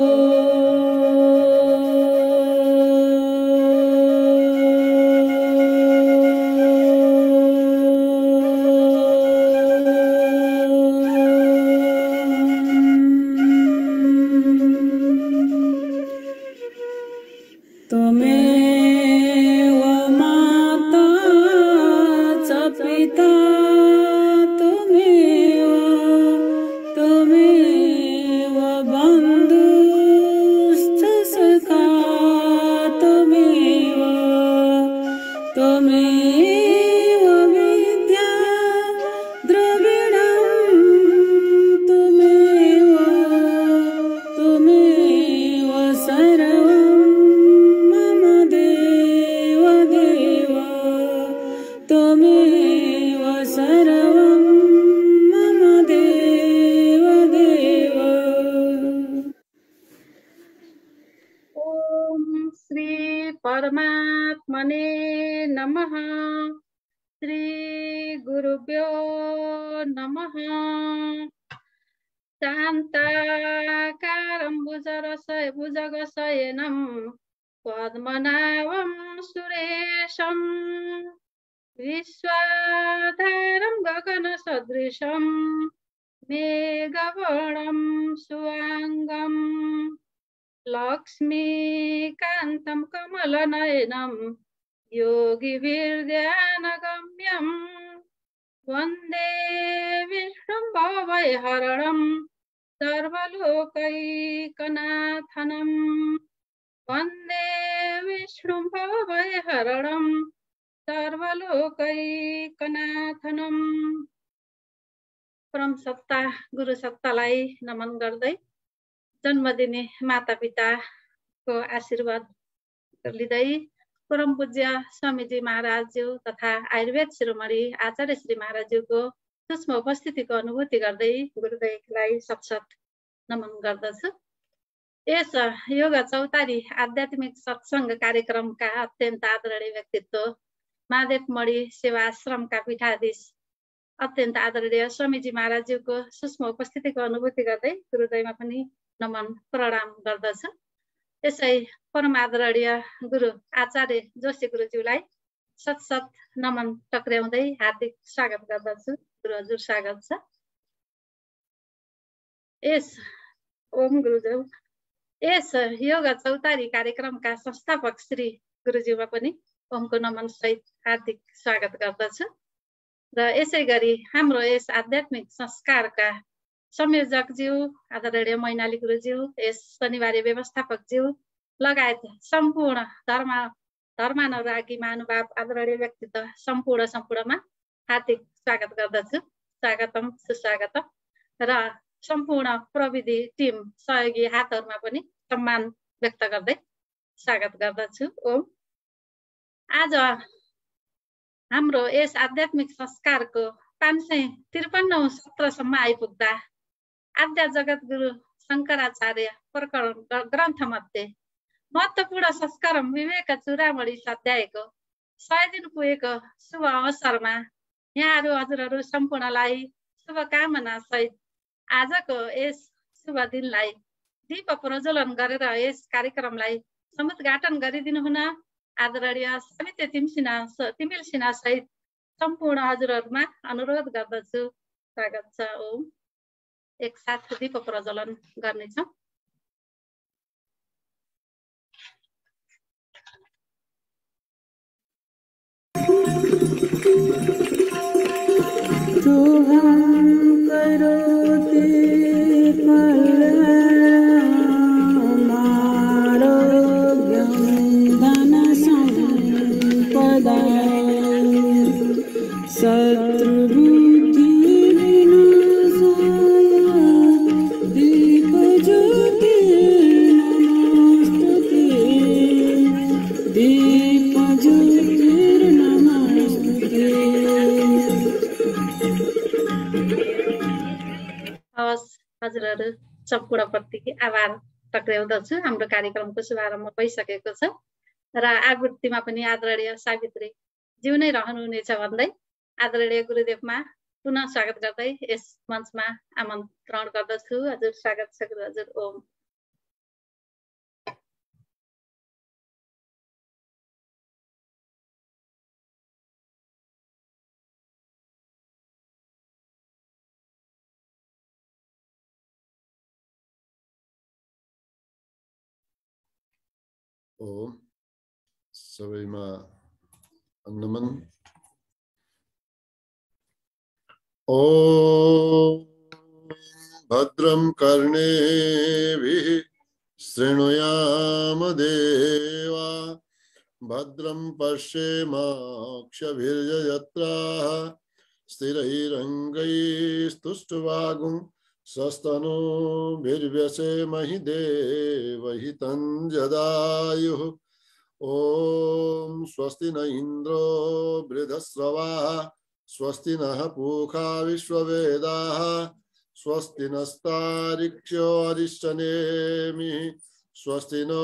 Oh. दिने पिताको आशीर्वाद लिँदै परम पूज्य स्वामीजी महाराजज्यू तथा आयुर्वेद शिरोमणि आचार्य श्री महाराजज्यूको सूक्ष्म उपस्थितिको अनुभूति गर्दै गुरुदेवलाई सक्षत नमन गर्दछु यस योगा चौतारी आध्यात्मिक सत्सङ्ग कार्यक्रमका अत्यन्त आदरणीय व्यक्तित्व महादेव मणि सेवा आश्रमका पीठाधीश अत्यन्त आदरणीय स्वामीजी महाराजज्यूको सूक्ष्म उपस्थितिको अनुभूति गर्दै गुरुदयमा पनि नमन प्रणाम गर्दछ यसै परम आदरणीय गुरु आचार्य जोशी गुरुज्यूलाई सत सत नमन टक्र्याउँदै हार्दिक स्वागत गर्दछु गुरु हजुर स्वागत छ यस ओम गुरुज्यू यस योगा चौतारी कार्यक्रमका संस्थापक श्री गुरुज्यूमा पनि ओमको नमन सहित हार्दिक स्वागत गर्दछु र यसै गरी हाम्रो यस आध्यात्मिक संस्कारका ज्यू आदरणीय मैनाली गुरुज्यू यस व्यवस्थापक व्यवस्थापकज्यू लगायत सम्पूर्ण धर्म धर्मानुरागी महानुभाव आदरणीय व्यक्तित्व सम्पूर्ण सम्पूर्णमा हार्दिक स्वागत गर्दछु स्वागतम सुस्वागतम र सम्पूर्ण प्रविधि टिम सहयोगी हातहरूमा पनि सम्मान व्यक्त गर्दै स्वागत गर्दछु ओम आज हाम्रो यस आध्यात्मिक संस्कारको पाँच सय त्रिपन्नौ सत्रसम्म आइपुग्दा आद्य जगद्गुरु शङ्कराचार्य प्रकरण ग्रन्थ मध्ये महत्त्वपूर्ण संस्कारम विवेक चुरामणी स्वाध्यायको सय दिन पुगेको शुभ अवसरमा यहाँहरू हजुरहरू सम्पूर्णलाई शुभकामना सहित आजको यस शुभ दिनलाई दीप प्रज्वलन गरेर यस कार्यक्रमलाई समुद्घाटन गरिदिनु हुन आदरणीय समिति तिमसिना तिमिल सिन्हा सहित सम्पूर्ण हजुरहरूमा अनुरोध गर्दछु स्वागत छ ओम साथ दीप प्रज्वलन गर्नेछौँ सब कुरोप्रति आभार टक्राउँदछु हाम्रो कार्यक्रमको शुभारम्भ भइसकेको छ र आवृत्तिमा पनि आदरणीय सावित्री जिउ नै रहनुहुनेछ भन्दै आदरणीय गुरुदेवमा पुनः स्वागत गर्दै यस मञ्चमा आमन्त्रण गर्दछु हजुर स्वागत छ हजुर ओम ओम सवैमा अन्नमन ओम भद्रम कर्णे शृणुयाम देवा भद्रम पश्येम्क्षजत्रा स्थिरंगुष्टवागुं सस्तनु विर्व्यसे महि देवहितञ्जदायुः ॐ स्वस्ति न इन्द्रो बृधस्रवाः स्वस्ति नः पूखा विश्ववेदाः स्वस्ति नस्तारिक्ष्योऽरिष्टनेमिः स्वस्ति नो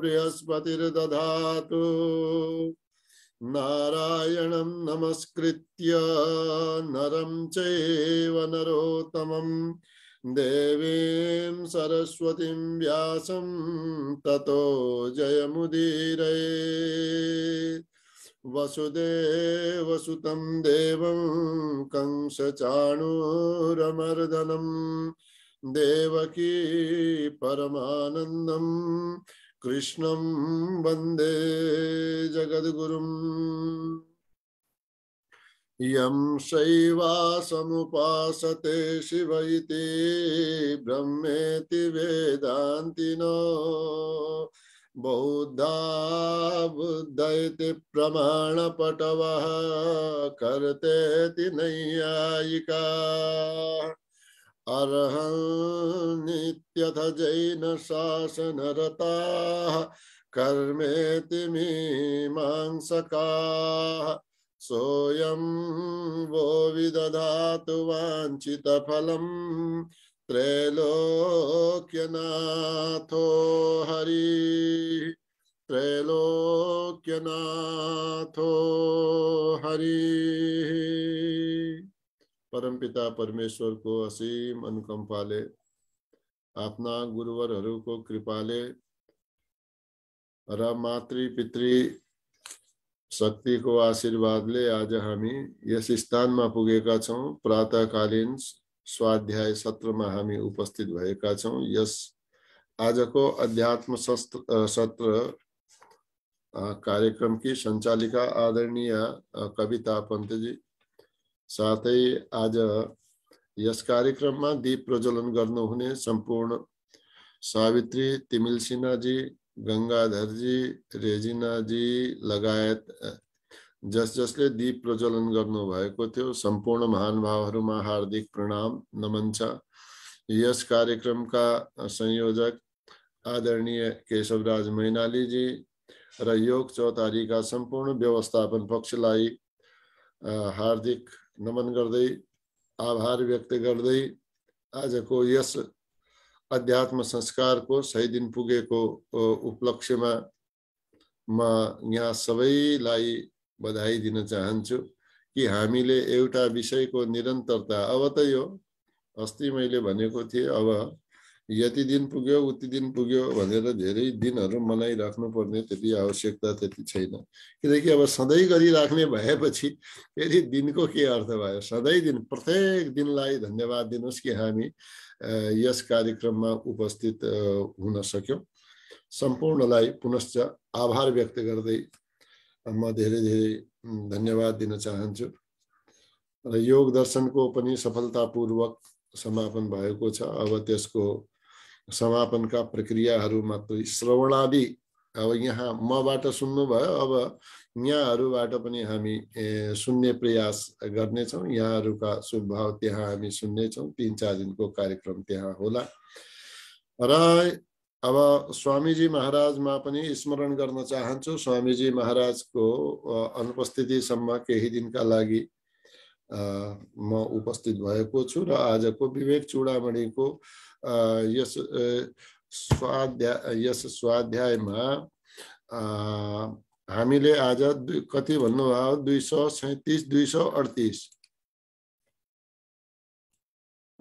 बृहस्पतिर्दधातु नारायणं नमस्कृत्य नरं चैव नरोत्तमं देवीं सरस्वतीं व्यासं ततो जयमुदीरये वसुदेवसुतं देवं कंसचाणूरमर्दनं देवकी परमानन्दम् कृष्णं वन्दे जगद्गुरुम् यं शैवासमुपासते शिव इति ब्रह्मेति वेदान्तिनो बौद्धा बुद्धयति प्रमाणपटवः कर्तेति नैयायिका अर्हन् नित्यथ जैनशासनरताः कर्मेति मीमांसकाः सोऽयं वो विदधातु वाञ्छितफलम् त्रैलोक्यनाथो हरि त्रैलोक्यनाथो हरि परम पिता परमेश्वर को असीम अनुकंपाले आपना गुरुवर को कृपाले र मातृ पितृ शक्ति को आशीर्वादले आज हामी यस स्थानमा पुगेका छौँ प्रातकालीन स्वाध्याय सत्रमा हामी उपस्थित भएका छौँ यस आजको अध्यात्म शस्त्र सत्र कार्यक्रम की संचालिका आदरणीय कविता पंतजी ही आज इस कार्यक्रम में दीप प्रज्वलन गर्नुहुने संपूर्ण सावित्री तिमिल सिन्हाजी रेजिना रेजिनाजी लगायत जस जसले दीप प्रज्वलन गर्नुभएको संपूर्ण महानुभावर में हार्दिक प्रणाम नमन छ कार्यक्रम का संयोजक आदरणीय केशवराज मैनालीजी रोग चौतारी का संपूर्ण व्यवस्थापन पक्षलाई हार्दिक नमन गर्दै आभार व्यक्त गर्दै आजको यस अध्यात्म संस्कारको सही दिन पुगेको उपलक्ष्यमा म यहाँ सबैलाई बधाई दिन चाहन्छु कि हामीले एउटा विषयको निरन्तरता अब त यो अस्ति मैले भनेको थिएँ अब यति दिन पुग्यो उति दिन पुग्यो भनेर धेरै दिनहरू मनाइराख्नु पर्ने त्यति आवश्यकता त्यति छैन किनकि अब सधैँ गरिराख्ने भएपछि फेरि दिनको के अर्थ भयो सधैँ दिन प्रत्येक दिनलाई धन्यवाद दिनुहोस् कि हामी यस कार्यक्रममा उपस्थित हुन सक्यौँ सम्पूर्णलाई पुनश्च आभार व्यक्त गर्दै म धेरै धेरै धन्यवाद दिन चाहन्छु र योग दर्शनको पनि सफलतापूर्वक समापन भएको छ अब त्यसको समापनका प्रक्रियाहरू मात्रै श्रवणादि अब यहाँ मबाट सुन्नुभयो अब यहाँहरूबाट पनि हामी सुन्ने प्रयास गर्नेछौँ यहाँहरूका स्वभाव त्यहाँ हामी सुन्नेछौँ तिन चार दिनको कार्यक्रम त्यहाँ होला र अब स्वामीजी महाराजमा पनि स्मरण गर्न चाहन्छु स्वामीजी महाराजको अनुपस्थितिसम्म केही दिनका लागि म उपस्थित भएको छु र आजको विवेक चुडामणिको यस स्वाध्याय यस स्वाध्यायमा हामीले आज कति भन्नुभयो दुई सौ सैतिस दुई सौ अडतिस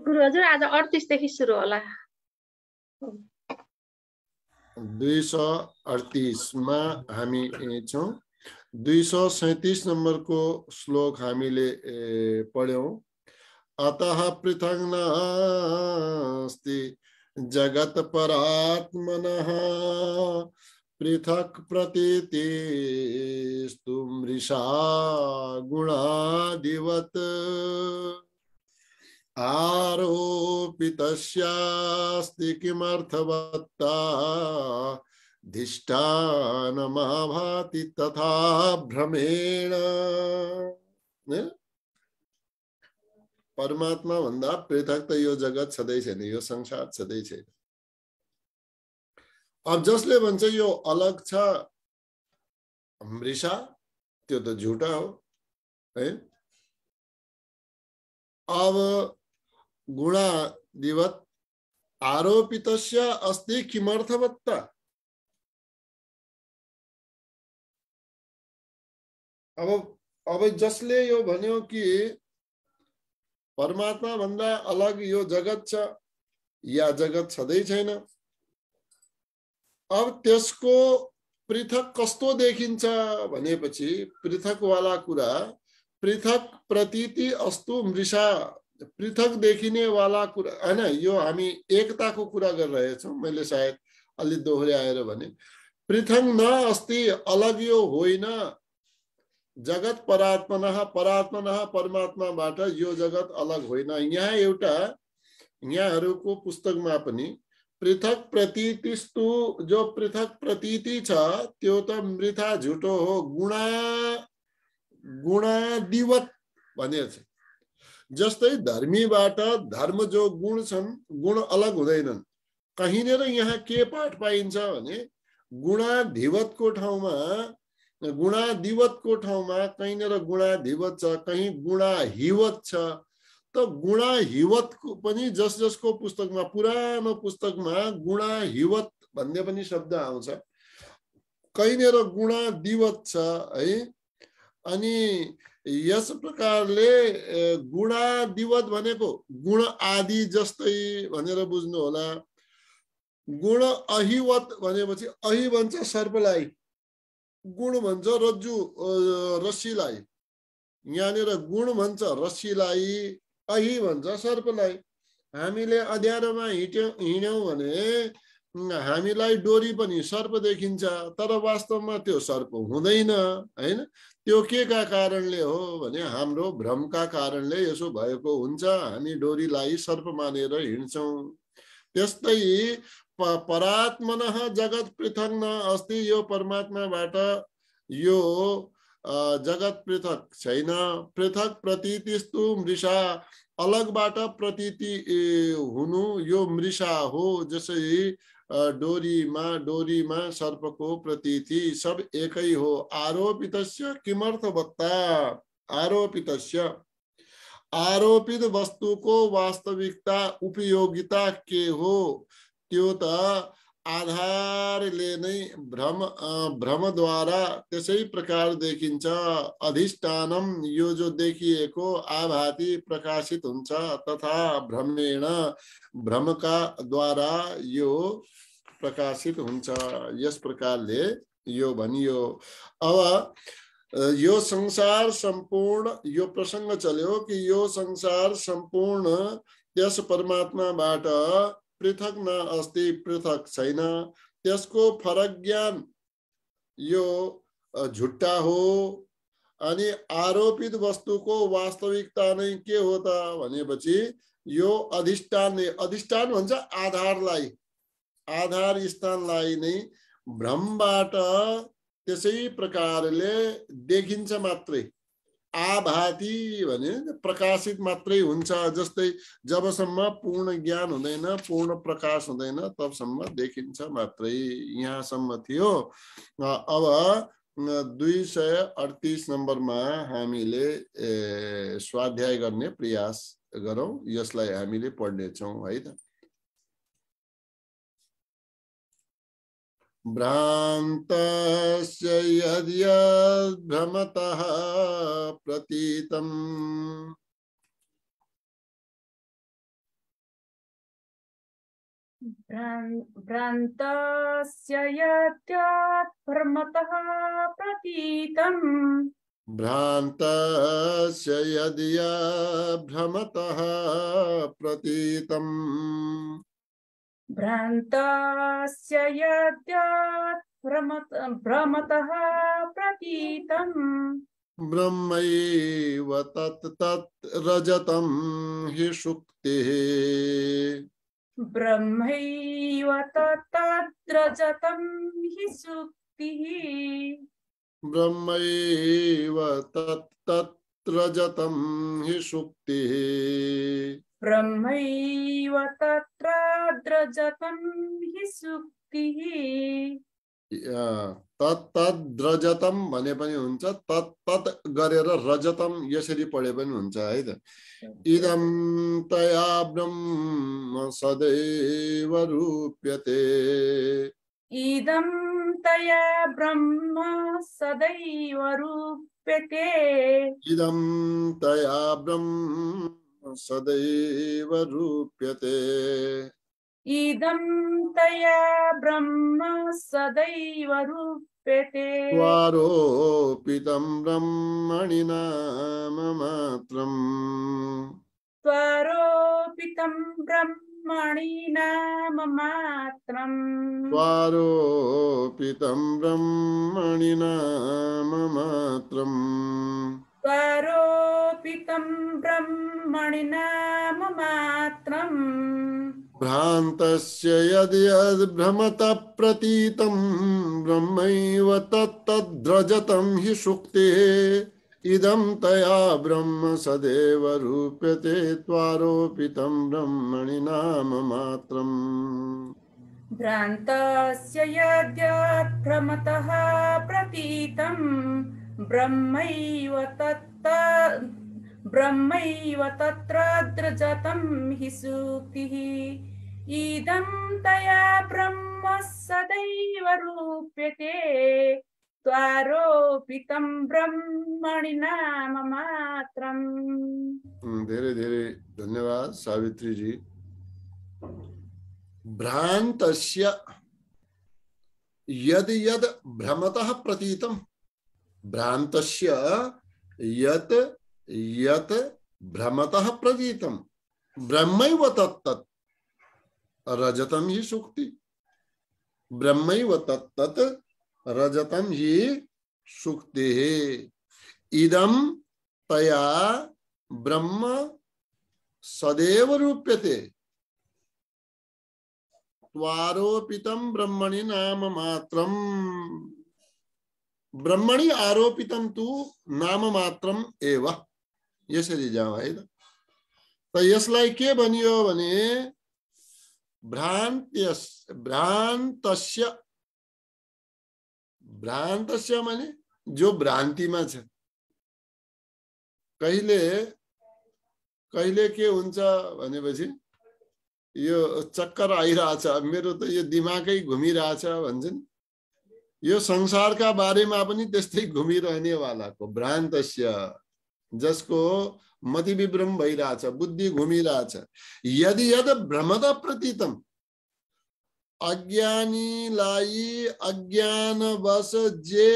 अडतिसदेखि सुरु होला दुई सय अडतिसमा हामी छौँ दुई सौ सैतिस नम्बरको श्लोक हामीले पढ्यौँ अतः पृथक नास्ति जगत परात्मन पृथक प्रतीतिस्तु मृषा गुणादिवत आरोपित किमर्थवत्ता भाति तथा भ्रमेण परमात्मा भन्दा पृथक त यो जगत छँदै छैन यो संसार छँदै छैन अब जसले भन्छ यो अलग छ मृषा त्यो त झुटा हो है अब गुणादिवत आरोपित अस्ति किमर्थवत्ता अब अब जसले यो भन्यो कि परमात्मा भन्दा अलग यो जगत छ या जगत छँदै छैन अब त्यसको पृथक कस्तो देखिन्छ भनेपछि वाला कुरा पृथक प्रतीति अस्तु मृषा पृथक देखिने वाला कुरा होइन यो हामी एकताको कुरा गरिरहेछौँ मैले सायद अलि दोहोऱ्याएर भने पृथक न अस्ति अलग यो होइन जगत परात्मन परात्मन बाट यो जगत अलग होना यहाँ यहाँ को पुस्तक में पृथक प्रतीतिस्तु जो पृथक प्रतीति तो त्यो मृथा झूठो हो गुणा गुणादिवत भनेको धर्मी जस्तै धर्म जो गुण सं गुण अलग हुँदैनन् कहीं यहाँ के पाठ गुणाधिवत को ठाव में गुणाधिवतको ठाउँमा कहीँनिर गुणाधिवत छ कहीँ गुणा हिवत छ त गुणा हिवतको पनि जस जसको पुस्तकमा पुरानो पुस्तकमा गुणा हिवत भन्ने पनि शब्द आउँछ कहीँनिर गुणा दिवत छ है अनि यस प्रकारले गुणा दिवत भनेको गुण आदि जस्तै भनेर बुझ्नु होला गुण अहिवत भनेपछि अहि भन्छ सर्पलाई गुण भन्छ रज्जु रस्सीलाई यहाँनिर गुण भन्छ रस्सीलाई अहि भन्छ सर्पलाई हामीले अध्यारोमा हिट्यौँ हिँड्यौँ भने हामीलाई डोरी पनि सर्प देखिन्छ तर वास्तवमा त्यो सर्प हुँदैन होइन त्यो के का कारणले हो भने हाम्रो भ्रमका कारणले यसो भएको हुन्छ हामी डोरीलाई सर्प मानेर हिँड्छौँ त्यस्तै परात्मन जगत पृथक न अस्ति यो बाट यो जगत पृथक छैन पृथक मृषा अलगबाट प्रतीति हुनु यो मृषा हो जसरी डोरीमा डोरीमा सर्पको प्रतीति सब एकै हो आरोपित किमर्थवत्ता आरोपित आरोपित वस्तु को वास्तविकता उपयोगिता के हो त आधार नै भ्रम भ्रमद्वारा त्यसै प्रकार देखिन्छ अधिष्ठानम यो जो देखिएको आभाति प्रकाशित हुन्छ तथा भ्रमेण भ्रमका द्वारा यो प्रकाशित हुन्छ यस प्रकारले यो भनियो अब यो संसार सम्पूर्ण यो प्रसङ्ग चल्यो कि यो संसार सम्पूर्ण त्यस परमात्माबाट पृथक न अस्ति पृथक छैन त्यसको फरक ज्ञान यो झुट्टा हो अनि आरोपित वस्तुको वास्तविकता नै के हो त भनेपछि यो अधिष्ठान नै अधिष्ठान भन्छ आधारलाई आधार स्थानलाई नै भ्रमबाट त्यसै प्रकारले देखिन्छ मात्रै आभाती भने प्रकाशित मात्रै हुन्छ जस्तै जबसम्म पूर्ण ज्ञान हुँदैन पूर्ण प्रकाश हुँदैन तबसम्म देखिन्छ मात्रै यहाँसम्म थियो अब दुई सय अडतिस नम्बरमा हामीले स्वाध्याय गर्ने प्रयास गरौँ यसलाई हामीले पढ्नेछौँ है त भ्रान्तस्य यद्यद्भ्रमतः प्रतीतम् भ्रान्तस्य यद्यद्भ्रमतः प्रतीतम् भ्रान्तस्य यद्यभ्रमतः प्रतीतम् भ्रान्तास्य यद्यात् भ्रमतः प्रतीतम् ब्रह्मैव तत् हि शुक्तिः ब्रह्मैव तत् हि सुक्तिः ब्रह्मैव तत् रजतम हि शुक्ति ब्रह्मैव तत्राद्रजतम हि शुक्ति तद्रजतम भने पनि हुन्छ तत् तत् गरेर रजतम यसरी पढे पनि हुन्छ है त इदम तया ब्रह्म सदैव रूप्यते इदं तया ब्रह्म सदैव रूप्यते इदं तया ब्रह्म सदैव रूप्यते इदं तया ब्रह्म सदैव रूप्यते त्वारोपितं ब्रह्मणि नाम मात्रम् त्वारोपितं ब्रह्म ब्रह्मणिनाममात्रम् स्वारोपितं ब्रह्मणिनाममात्रम् स्वारोपितं ब्रह्मणिनाममात्रम् भ्रान्तस्य यदि यद्भ्रमत प्रतीतं ब्रह्मैव तत्तद्रजतं हि शुक्ति इदं तया ब्रह्म सदैव रूप्यते त्वारोपितं ब्रह्मणि नाममात्रम् भ्रान्तास्य यद्यत्भ्रमतः प्रतीतं ब्रह्मैव तत्त ब्रह्मैव तत्र हि सूक्तिः इदं तया ब्रह्म सदैव रूप्यते त्वारोपितं ब्रह्मणि मात्रम् हम्म, धीरे धीरे धन्यवाद सावित्री जी भ्रान्तस्य यद यद भ्रमतः प्रतीतम भ्रान्तस्य यत यत भ्रमतः प्रतीतम ब्रह्मैव तत्तत् रजतम ही सूक्ति ब्रह्मैव तत्तत् रजतम ही सुखते इदम तया ब्रह्म सदैव रूप्यते त्वारोपितम ब्रह्मणि नाम मात्रम ब्रह्मणि आरोपितम तु नाम मात्रम एव यसरी जावाइद त तो यसलाई के भनियो भने भ्रान्त भ्रान्तस्य भ्रान्त माने जो भ्रान्तिमा छ कहिले कहिले के हुन्छ भनेपछि यो चक्कर आइरहेछ मेरो त यो दिमागै घुमिरहेछ भन्छन् यो संसारका बारेमा पनि त्यस्तै घुमिरहनेवालाको भ्रान्तस्य जसको मतिविभ्रम भइरहेछ बुद्धि घुमिरहेछ यदि यद भ्रमद प्रतितम अज्ञानी अज्ञानीलाई बस जे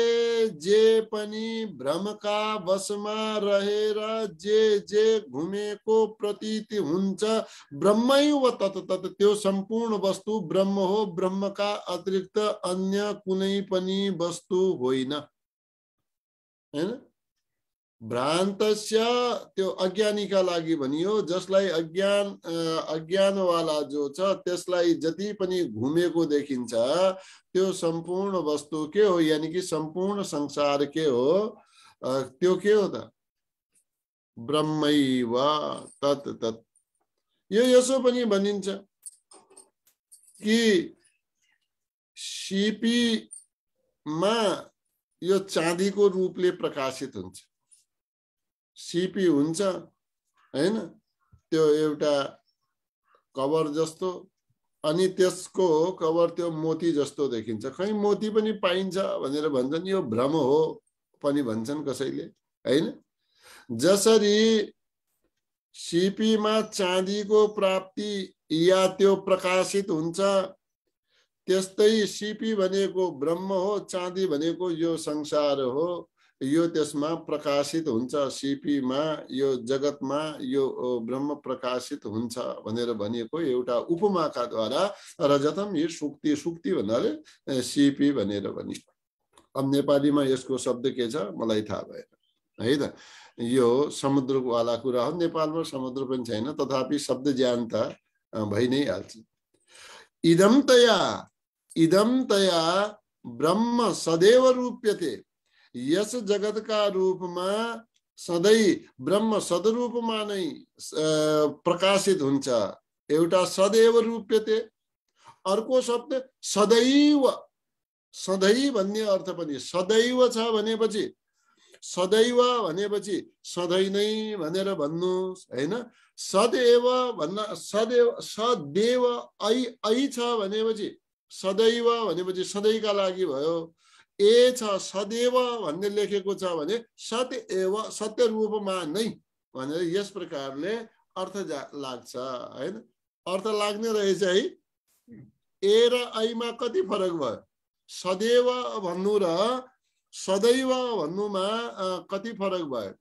जे पनि भ्रमका वशमा रहेर जे जे घुमेको प्रतीति हुन्छ ब्रह्मै व तत तत त्यो संपूर्ण वस्तु ब्रह्म हो ब्रह्म का अतिरिक्त अन्य कुनै पनि वस्तु होइन होइन भ्रांत त्यो का लागि भनियो जसलाई अज्ञान अज्ञानवाला जो छ त्यसलाई जति पनि घुमेको देखिन्छ त्यो सम्पूर्ण वस्तु के हो यानि कि सम्पूर्ण संसार के हो त्यो के हो त ब्रह्मैव तत् तत् यो यसो पनि भनिन्छ कि सिपीमा यो चाँदीको रूपले प्रकाशित हुन्छ सिपी हुन्छ होइन त्यो एउटा कभर जस्तो अनि त्यसको कभर त्यो मोती जस्तो देखिन्छ खै मोती पनि पाइन्छ भनेर भन्छन् यो भ्रम हो पनि भन्छन् कसैले होइन जसरी सिपीमा चाँदीको प्राप्ति या त्यो प्रकाशित हुन्छ त्यस्तै सिपी भनेको ब्रह्म हो चाँदी भनेको यो संसार हो यो त्यसमा प्रकाशित हुन्छ सिपीमा यो जगतमा यो ब्रह्म प्रकाशित हुन्छ भनेर भनिएको एउटा उपमाकाद्वारा रजतम यो सुक्ति सुक्ति भन्नाले सिपी भनेर भनिएको अब नेपालीमा यसको शब्द के छ मलाई थाहा भएन है त यो समुद्रवाला कुरा हो नेपालमा समुद्र पनि छैन तथापि शब्द ज्ञान त भइ नै हाल्छ इदम तया इदम तया ब्रह्म सदैव रूप्यते यस जगतका रूपमा सधैँ ब्रह्म सदरूपमा नै प्रकाशित हुन्छ एउटा सदैव रूप्यते अर्को शब्द सदैव सधैँ भन्ने अर्थ पनि सदैव छ भनेपछि सदैव भनेपछि सधैँ नै भनेर भन्नु होइन सदैव भन्न सदैव सदेव ऐ ऐ छ भनेपछि सदैव भनेपछि सधैँका लागि भयो ए छ सदैव भन्ने लेखेको छ भने सत्य एव सत्य रूपमा नै भनेर यस प्रकारले अर्थ जा लाग्छ होइन अर्थ लाग्ने रहेछ है ए र ऐमा कति फरक भयो सदैव भन्नु र सदैव भन्नुमा कति फरक भयो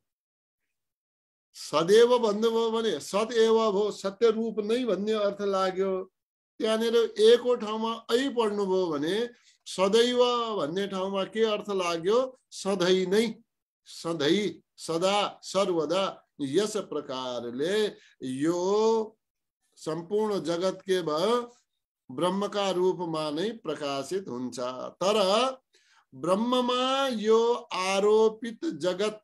सदैव भन्नुभयो भने सत एव भयो सत्य रूप नै भन्ने अर्थ लाग्यो त्यहाँनिर ए ठाउँमा ऐ पढ्नुभयो भने सदैव भन्ने ठाउँमा के अर्थ लाग्यो सधैँ नै सधैँ सदा सर्वदा यस प्रकारले यो सम्पूर्ण जगत के का ब्रह्मका रूपमा नै प्रकाशित हुन्छ तर ब्रह्ममा यो आरोपित जगत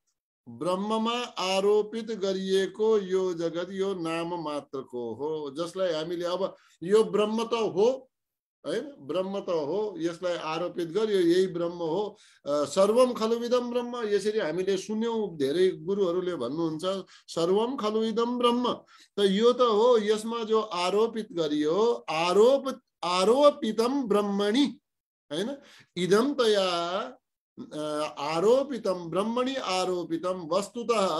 ब्रह्ममा आरोपित गरिएको यो जगत यो नाम मात्रको हो जसलाई हामीले अब यो ब्रह्म त हो होइन ब्रह्म त तो हो यसलाई आरोपित गर्यो यही ब्रह्म हो सर्वम खलुविदम ब्रह्म यसरी हामीले सुन्यौँ धेरै गुरुहरूले भन्नुहुन्छ सर्वम खलुविदम ब्रह्म त यो त हो यसमा जो आरोपित गरियो आरोप आरोपितम ब्रह्मणी होइन इदम तया आरोपितम ब्रह्मणी आरोपितम वस्तुतः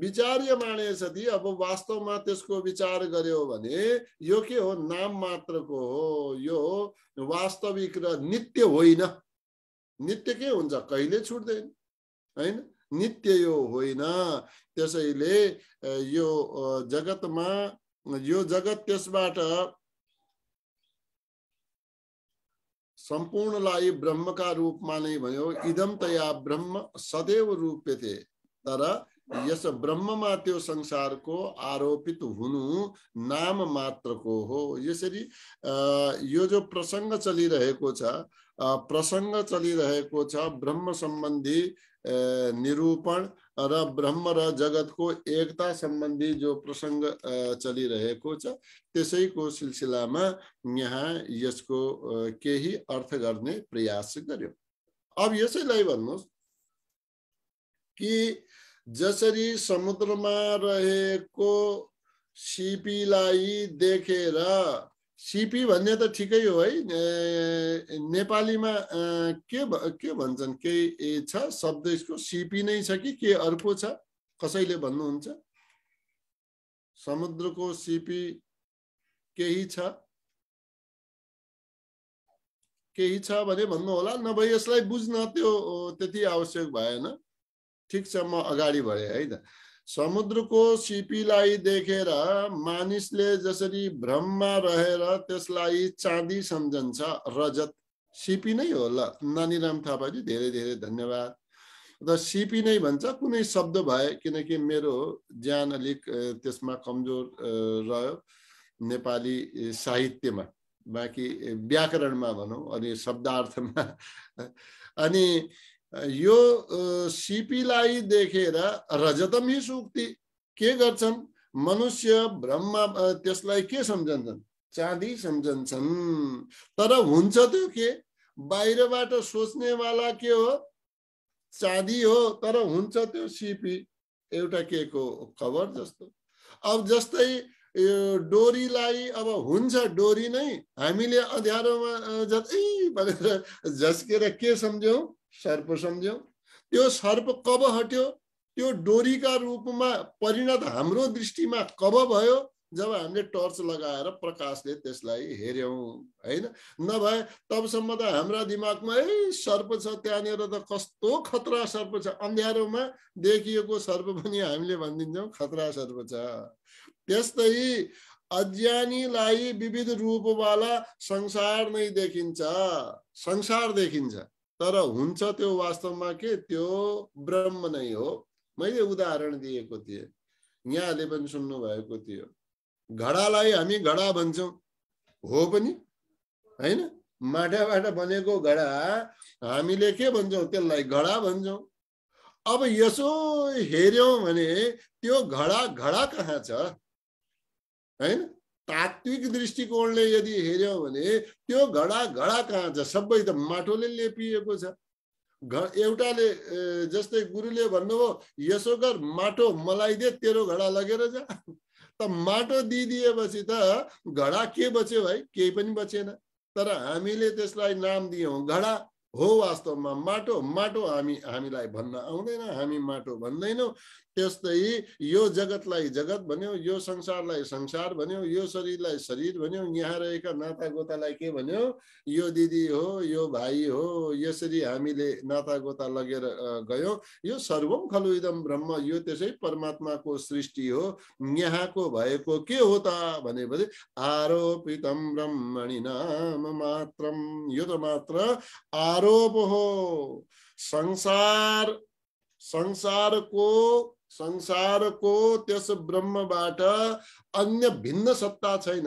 विचार्यमाणे सदी अब वास्तवमा को विचार गयो यो के हो नाम को हो यो वास्तविक र नित्य होइन नित्य के हुन्छ कहीं छुट्ते होइन नित्य यो हो यो जगत में यो जगत ब्रह्म का रूप में नहीं भो इदम तया ब्रह्म सदैव थे तर यस ब्रह्म मात्यो संसार को आरोपित हुनु नाम मात्र को हो यसरी यो जो प्रसंग चलिरहेको छ प्रसङ्ग चलिरहेको छ ब्रह्म सम्बन्धी निरूपण र ब्रह्म र जगतको एकता सम्बन्धी जो प्रसङ्ग चलिरहेको छ त्यसैको सिलसिलामा यहाँ यसको केही अर्थ गर्ने प्रयास गर्यो अब यसैलाई भन्नुहोस् कि जसरी समुद्रमा रहेको सिपीलाई देखेर सिपी भन्ने त ठिकै हो है नेपालीमा के के भन्छन् केही छ शब्द यसको सिपी नै छ कि के अर्को छ कसैले भन्नुहुन्छ समुद्रको सिपी केही छ केही छ भने भन्नु होला नभए यसलाई बुझ्न त्यो त्यति आवश्यक भएन ठिक छ म अगाडि बढेँ त समुद्रको सिपीलाई देखेर मानिसले जसरी भ्रममा रहेर त्यसलाई चाँदी सम्झन्छ रजत सिपी नै हो ल नानीराम थापाजी धेरै धेरै धन्यवाद र सिपी नै भन्छ कुनै शब्द भए किनकि मेरो ज्यान अलिक त्यसमा कमजोर रह्यो नेपाली साहित्यमा बाँकी व्याकरणमा भनौँ अनि शब्दार्थमा अनि यो सिपीलाई देखेर रजतमी सुक्ति के गर्छन् मनुष्य ब्रह्मा त्यसलाई के सम्झन्छन् चाँदी सम्झन्छन् तर हुन्छ त्यो के बाहिरबाट सोच्नेवाला के हो चाँदी हो तर हुन्छ त्यो सिपी एउटा के को कभर जस्तो अब जस्तै यो डोरीलाई अब हुन्छ डोरी नै हामीले अँध्यारोमा जति भनेर झस्केर के सम्झ्यौँ सर्प सम्झ्यौँ त्यो सर्प कब हट्यो त्यो डोरीका रूपमा परिणत हाम्रो दृष्टिमा कब भयो जब हामीले टर्च लगाएर प्रकाशले त्यसलाई हेऱ्यौँ होइन नभए तबसम्म त हाम्रा दिमागमा है सर्प छ त्यहाँनिर त कस्तो खतरा सर्प छ अँध्यारोमा देखिएको सर्प पनि हामीले भनिदिन्छौँ खतरा सर्प छ त्यस्तै अज्ञानीलाई विविध रूपवाला संसार नै देखिन्छ संसार देखिन्छ तर हुन्छ त्यो वास्तवमा के त्यो ब्रह्म नै हो मैले उदाहरण दिएको थिएँ यहाँले पनि सुन्नुभएको थियो घडालाई हामी घडा भन्छौँ हो पनि होइन माटाबाट बनेको घडा हामीले के भन्छौँ त्यसलाई घडा भन्छौँ अब यसो हेऱ्यौँ भने त्यो घडा घडा कहाँ छ होइन तात्विक दृष्टिकोणले यदि हेऱ्यौँ भने त्यो घडा घडा कहाँ छ सबै त माटोले लेपिएको छ घ एउटाले जस्तै गुरुले भन्नुभयो यसो गर माटो मलाई दे तेरो घडा लगेर जा माटो दिइदिएपछि त घडा के बच्यो भाइ केही पनि बचेन तर हामीले त्यसलाई नाम दियौँ घडा हो वास्तवमा माटो माटो हामी हामीलाई भन्न आउँदैन हामी माटो भन्दैनौँ तस्त यो जगतलाई जगत भन्यो यो संसार संसार भन्यो यो शरीर शरीर भन्यो यहाँ रहेका नातागोतालाई के भन्यो यो दिदी हो यो भाई हो यसरी हामीले गोता लगेर गयौँ यो सर्वम खलु इदम ब्रह्म यो त्यसै परमात्माको सृष्टि हो यहाँको भएको के हो त भनेपछि आरोपितम ब्रह्मणि नाम मात्रम यो त मात्र आरोप हो संसार संसार को संसारको त्यस ब्रह्मबाट अन्य भिन्न सत्ता छैन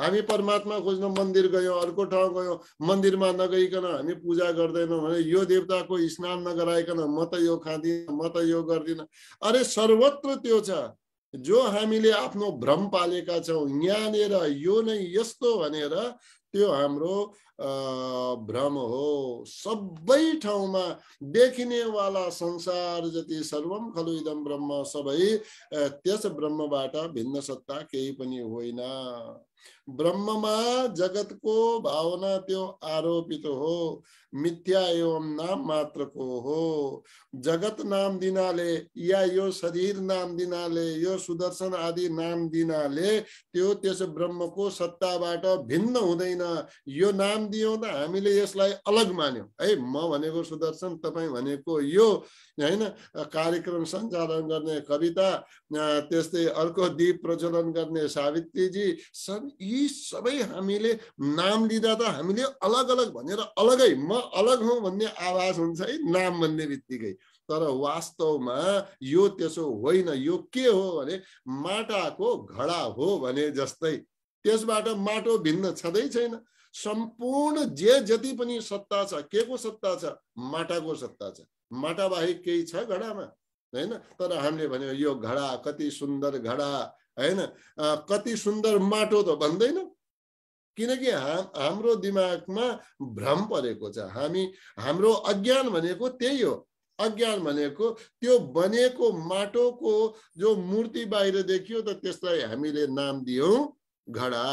हामी परमात्मा खोज्न मन्दिर गयौँ अर्को ठाउँ गयौँ मन्दिरमा नगइकन हामी पूजा गर्दैनौँ भने यो देवताको स्नान नगराइकन म त यो खाँदिनँ म त यो गर्दिनँ अरे सर्वत्र त्यो छ जो हामीले आफ्नो भ्रम पालेका छौँ यहाँनिर यो नै यस्तो भनेर त्यो हाम्रो भ्रम हो सबै ठाउँमा देखिनेवाला संसार जति सर्वम खलु इदम ब्रह्म सबै त्यस ब्रह्मबाट भिन्न सत्ता केही पनि होइन ब्रह्म जगत को भावना त्यो आरोपित तो हो मिथ्या एवं नाम मात्र को हो जगत नाम दिनाले या यो शरीर नाम दिनाले यो सुदर्शन आदि नाम दिनाले त्यो त्यस सत्ता सत्ताबाट भिन्न हुँदैन यो नाम दियो त हामीले यसलाई अलग मान्यौँ है म भनेको सुदर्शन तपाईँ भनेको यो होइन कार्यक्रम सञ्चालन गर्ने कविता त्यस्तै अर्को दीप प्रज्वलन गर्ने सावित्रीजी सब यी यी सबै हामीले नाम लिँदा त हामीले अलग अलग भनेर अलगै म अलग हुँ भन्ने आवाज हुन्छ है नाम भन्ने बित्तिकै तर वास्तवमा यो त्यसो होइन यो के हो भने माटाको घडा हो भने जस्तै त्यसबाट माटो भिन्न छँदै छैन सम्पूर्ण जे जति पनि सत्ता छ के को सत्ता छ माटाको सत्ता छ माटा बाहेक केही छ घडामा होइन तर हामीले भन्यो यो घडा कति सुन्दर घडा होइन कति सुन्दर माटो त भन्दैन किनकि हा हाम्रो दिमागमा भ्रम परेको छ हामी हाम्रो अज्ञान भनेको त्यही हो अज्ञान भनेको त्यो बनेको माटोको जो मूर्ति बाहिर देखियो त त्यसलाई हामीले नाम दियौँ घडा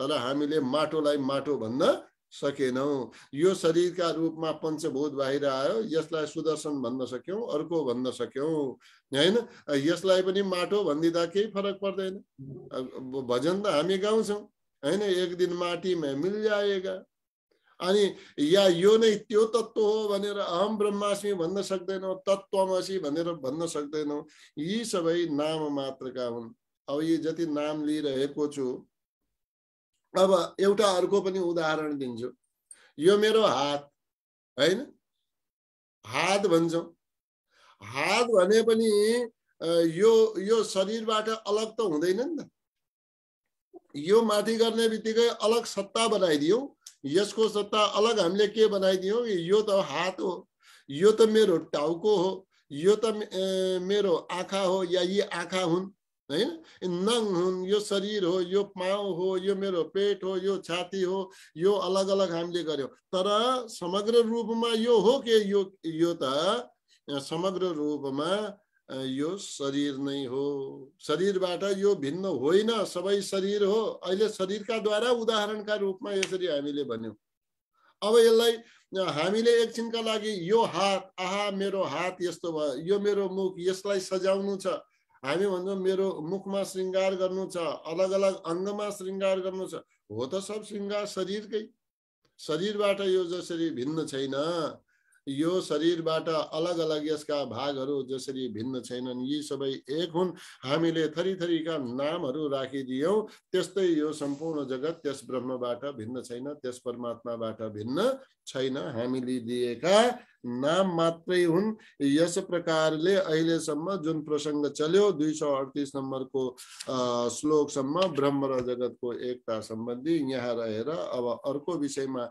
तर हामीले माटोलाई माटो भन्दा सकेनौँ यो शरीरका रूपमा पञ्चभूत बाहिर आयो यसलाई सुदर्शन भन्न सक्यौँ अर्को भन्न सक्यौँ होइन यसलाई पनि माटो भनिदिँदा केही फरक पर्दैन भजन त हामी गाउँछौँ होइन एक दिन माटीमा मिल जाएगा अनि या यो नै त्यो तत्त्व हो भनेर अहम ब्रह्मास्मि भन्न सक्दैनौँ तत्त्वमसी भनेर भन्न सक्दैनौँ यी सबै नाम मात्रका हुन् अब यी जति नाम लिइरहेको छु अब एउटा अर्को पनि उदाहरण दिन्छु यो मेरो हात होइन हात भन्छौँ हात भने पनि यो यो शरीरबाट अलग त हुँदैन नि त यो माथि गर्ने बित्तिकै अलग सत्ता बनाइदियौँ यसको सत्ता अलग हामीले के बनाइदियौँ यो त हात हो यो त मेरो टाउको हो यो त मेरो आँखा हो या यी आँखा हुन् होइन नङ हुन् यो शरीर हो यो पाउ हो यो मेरो पेट हो यो छाती हो यो अलग अलग हामीले गर्यौँ तर समग्र रूपमा यो हो के यो यो त समग्र रूपमा यो शरीर नै हो शरीरबाट यो भिन्न होइन सबै शरीर हो अहिले शरीरका द्वारा उदाहरणका रूपमा यसरी हामीले भन्यौँ अब यसलाई हामीले एकछिनका लागि यो हात आहा मेरो हात यस्तो भयो यो मेरो मुख यसलाई सजाउनु छ हामी भन्छौँ मेरो मुखमा श्रृङ्गार गर्नु छ अलग अलग अङ्गमा श्रृङ्गार गर्नु छ हो त सब श्रृङ्गार शरीरकै शरीरबाट यो जसरी भिन्न छैन यो शरीरबाट अलग अलग यसका भागहरू जसरी भिन्न छैनन् यी सबै एक हुन् हामीले थरी थरीका नामहरू राखिदियौँ त्यस्तै यो सम्पूर्ण जगत त्यस ब्रह्मबाट भिन्न छैन त्यस परमात्माबाट भिन्न छैन हामीले दिएका नाम मात्रै हुन् यस प्रकारले अहिलेसम्म जुन प्रसङ्ग चल्यो दुई सौ अडतिस नम्बरको श्लोकसम्म ब्रह्म र जगतको एकता सम्बन्धी यहाँ रहेर अब अर्को विषयमा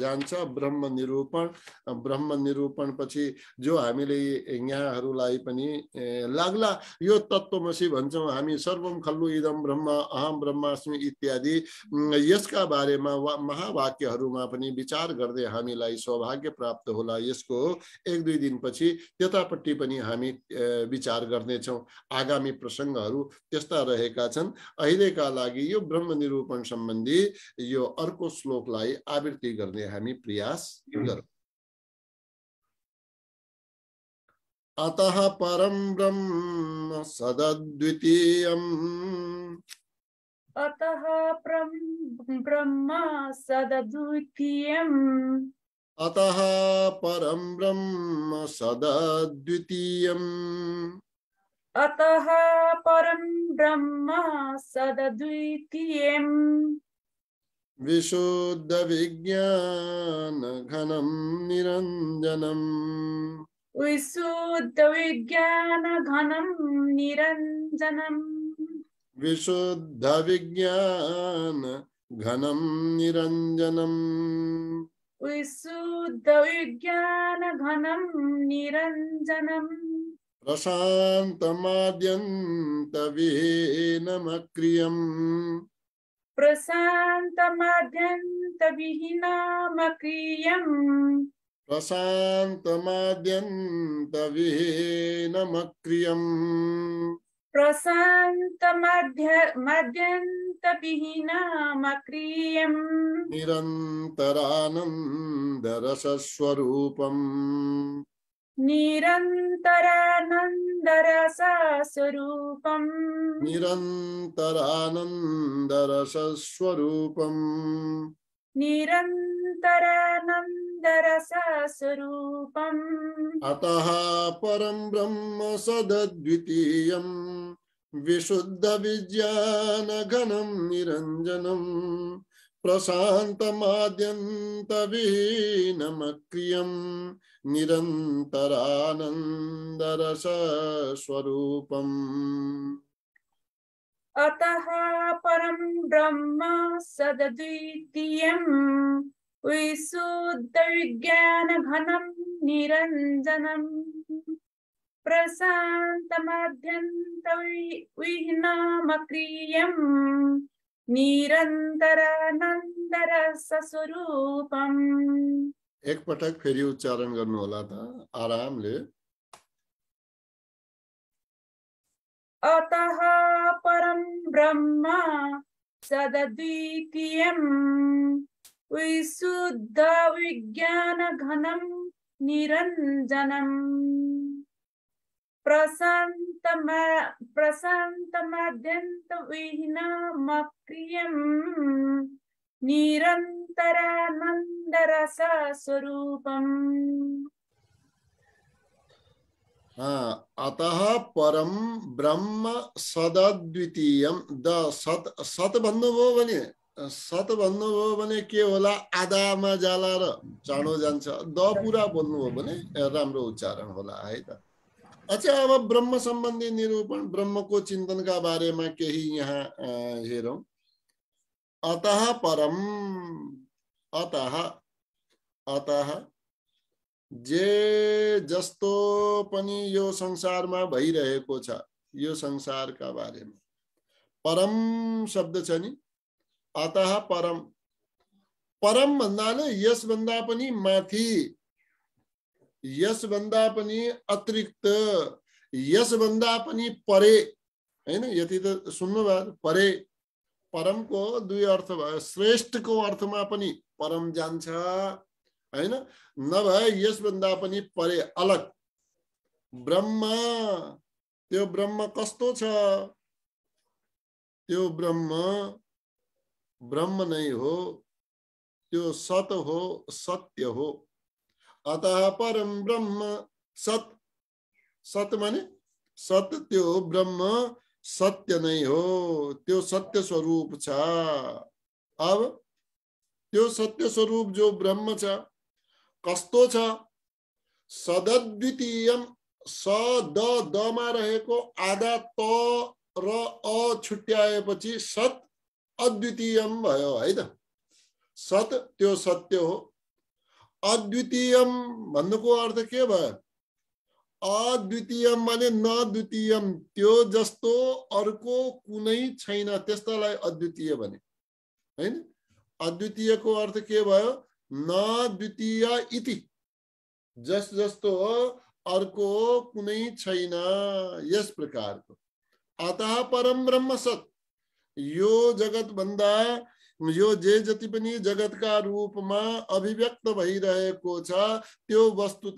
जान्छ ब्रह्म निरूपण ब्रह्म निरूपण पछि जो हामीले यहाँहरूलाई पनि लाग्ला यो तत्त्वमसी भन्छौँ हामी सर्वम खल्लु इदम ब्रह्म अहम ब्रह्मास्मि इत्यादि यसका बारेमा वा महावाक्यहरूमा पनि विचार गर्दै हामीलाई सौभाग्य प्राप्त होला होला यसको एक दुई दिनपछि त्यतापट्टि पनि हामी विचार गर्नेछौँ आगामी प्रसङ्गहरू त्यस्ता रहेका छन् अहिलेका लागि यो ब्रह्म निरूपण सम्बन्धी यो अर्को श्लोकलाई आवृत्ति गर्ने हामी प्रयास गरौँ अतः परम ब्रह्म सदद्वितीयम् अतः ब्रह्म सदद्वितीयम् अतः परम ब्रह्म सदद्वितीयम् अतः परम ब्रह्म विज्ञान घनम निरंजनम विशुद्ध विज्ञान घनम निरंजनम विशुद्ध विज्ञान घनम विज्ञानघनं प्रशांत प्रशान्तमाद्यन्तविहीनमक्रियम् प्रशान्तमाद्यन्तविहीनमक्रियम् प्रशान्तमाद्यन्तविहीनमक्रियम् मध्य निरंतरानंद प्रशान्तमध्यन्तविहीनमक्रियम् निरन्तरानन्दरसस्वरूपम् निरन्तरानन्दरसस्वरूपम् निरन्तरानन्दरसस्वरूपम् निरन्तरनन्दरसस्वरूपम् अतः परं ब्रह्म सदद्वितीयम् विशुद्धविज्ञानघनं निरञ्जनम् प्रशान्तमाद्यन्तविहीनमक्रियं निरन्तरानन्दरसस्वरूपम् अतः परम ब्रह्म विशुद्ध विज्ञान घनम निरंजनम सदद्वितीयम् विशुद्धविज्ञानघनं निरञ्जनम् प्रशान्तमध्यन्तविहीनमक्रियं निरन्तरानन्दरसस्वरूपम् एक पटक फेरि उच्चारण गर्नुहोला आराम ले अतः परम ब्रह्म विशुद्ध विज्ञान घनम निरंजनम सदद्वितीयम् विशुद्धविज्ञानघनं निरञ्जनम् प्रशान्तमद्यन्तविहीनमक्रियम् निरन्तरानन्दरसस्वरूपम् अतः परम ब्रह्म सदद्वितीय द सत सत भन्न भो भने सत भो भने के होला आधामा जाला र चाँडो जान्छ द पुरा बोल्नुभयो भने राम्रो उच्चारण होला है त अच्छा अब ब्रह्म सम्बन्धी निरूपण ब्रह्मको चिन्तनका बारेमा केही यहाँ हेरौँ अतः परम अतः अतः जे जस्तो पनि यो संसारमा भइरहेको छ यो संसारका बारेमा परम शब्द छ नि अतः परम परम भन्नाले यसभन्दा पनि माथि यसभन्दा पनि अतिरिक्त यसभन्दा पनि परे होइन यति त सुन्नुभयो परे परमको दुई अर्थ भयो श्रेष्ठको अर्थमा पनि परम जान्छ है ना नव परे अलग ब्रह्म त्यो ब्रह्म कस्तो छ त्यो ब्रह्म ब्रह्म नहीं हो त्यो सत हो सत्य हो अतः परम ब्रह्म सत सत माने सत त्यो ब्रह्म सत्य नहीं हो त्यो सत्य स्वरूप छ अब त्यो सत्य स्वरूप जो ब्रह्म छ कस्तो छ सदद्वितीयम स द दमा रहेको आधा त र अ छुट्याएपछि सत अद्वितीयम भयो है त सत त्यो सत्य हो अद्वितीयम भन्नुको अर्थ के भयो अद्वितीयम माने नद्वितीयम त्यो जस्तो अर्को कुनै छैन त्यस्तालाई अद्वितीय भने होइन अद्वितीयको अर्थ के भयो ना द्वितीय इति जस जस्तो अर्को कुनै छैन यस प्रकारको अतः परम ब्रह्म सत यो जगत भन्दा यो जे जति पनि जगतका रूपमा अभिव्यक्त भइरहेको छ त्यो वस्तुत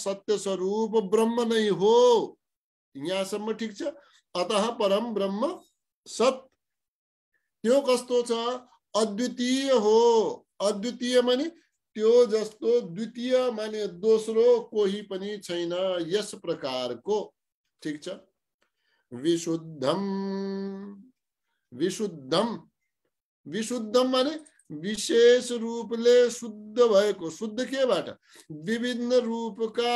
सत्य स्वरूप ब्रह्म नै हो यहाँसम्म ठिक छ अतः परम ब्रह्म सत त्यो कस्तो छ अद्वितीय हो अद्वितीय मान त्यो जस्तो द्वितीय माने दोस्रो कोही पनि छैन यस प्रकारको ठिक छ विशुद्धम विशुद्धम विशुद्धम माने विशेष रूपले शुद्ध भएको शुद्ध केबाट विभिन्न रूपका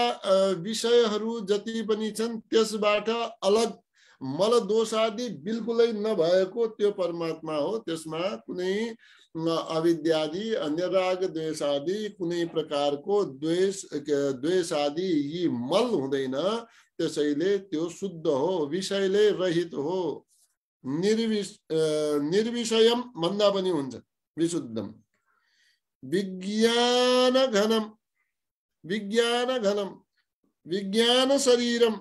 विषयहरू जति पनि छन् त्यसबाट अलग मल दोष आदि बिल्कुलै नभएको त्यो परमात्मा हो त्यसमा कुनै अविद्यादि अन्य राग द्वेषादि कुनै प्रकारको द्वेष आदि ये मल हुँदैन त्यसैले त्यो शुद्ध हो विषयले रहित हो निर्विष निर्विषयम भन्दा पनि हुन्छ विशुद्धम विज्ञान घनम विज्ञान घनम विज्ञान शरीरम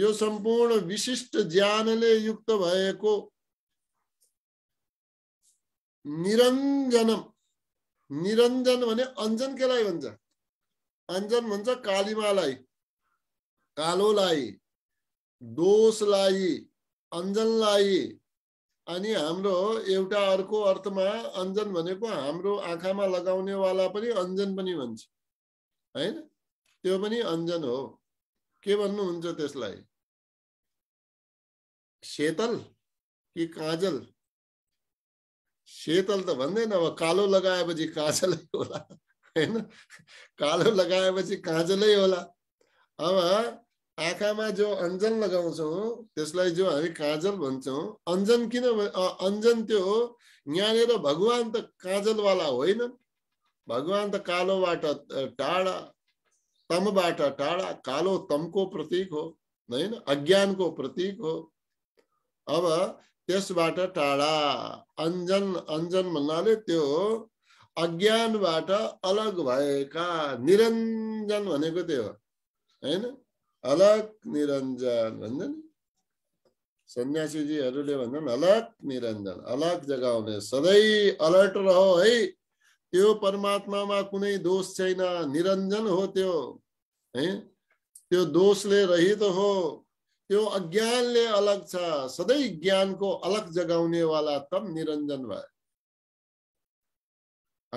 यो संपूर्ण विशिष्ट ज्ञानले युक्त भएको निरञ्जनम निरञ्जन भने अञ्जन केलाई भन्छ अञ्जन भन्छ कालीमालाई कालोलाई दोषलाई अञ्जनलाई अनि हाम्रो एउटा अर्को अर्थमा अञ्जन भनेको हाम्रो आँखामा लगाउनेवाला पनि अञ्जन पनि भन्छ होइन त्यो पनि अञ्जन हो के भन्नुहुन्छ त्यसलाई सेतल कि काजल सेतल त भन्दैन अब कालो लगाएपछि काँचलै होला होइन कालो लगाएपछि काँचलै होला अब आँखामा जो अन्जन लगाउँछौँ त्यसलाई जो हामी काजल भन्छौँ अन्जन किन अन्जन त्यो हो यहाँनिर भगवान् त काजलवाला होइन भगवान् त कालोबाट टाढा तमबाट टाढा कालो तमको प्रतीक हो होइन अज्ञानको प्रतीक हो अब त्यसबाट टाढा अंजन अन्जन भन्नाले त्यो अज्ञानबाट अलग भएका निरञ्जन भनेको त्यो होइन अलग निरञ्जन भन्छ नि सन्यासीजीहरूले भन्छन् अलग निरञ्जन अलग जगाउने सधैँ अलर्ट रहो है त्यो परमात्मामा कुनै दोष छैन निरञ्जन हो त्यो है त्यो दोषले रहित हो त्यो अज्ञानले अलग छ सधैँ ज्ञानको अलग जगाउने वाला तब निरञ्जन भयो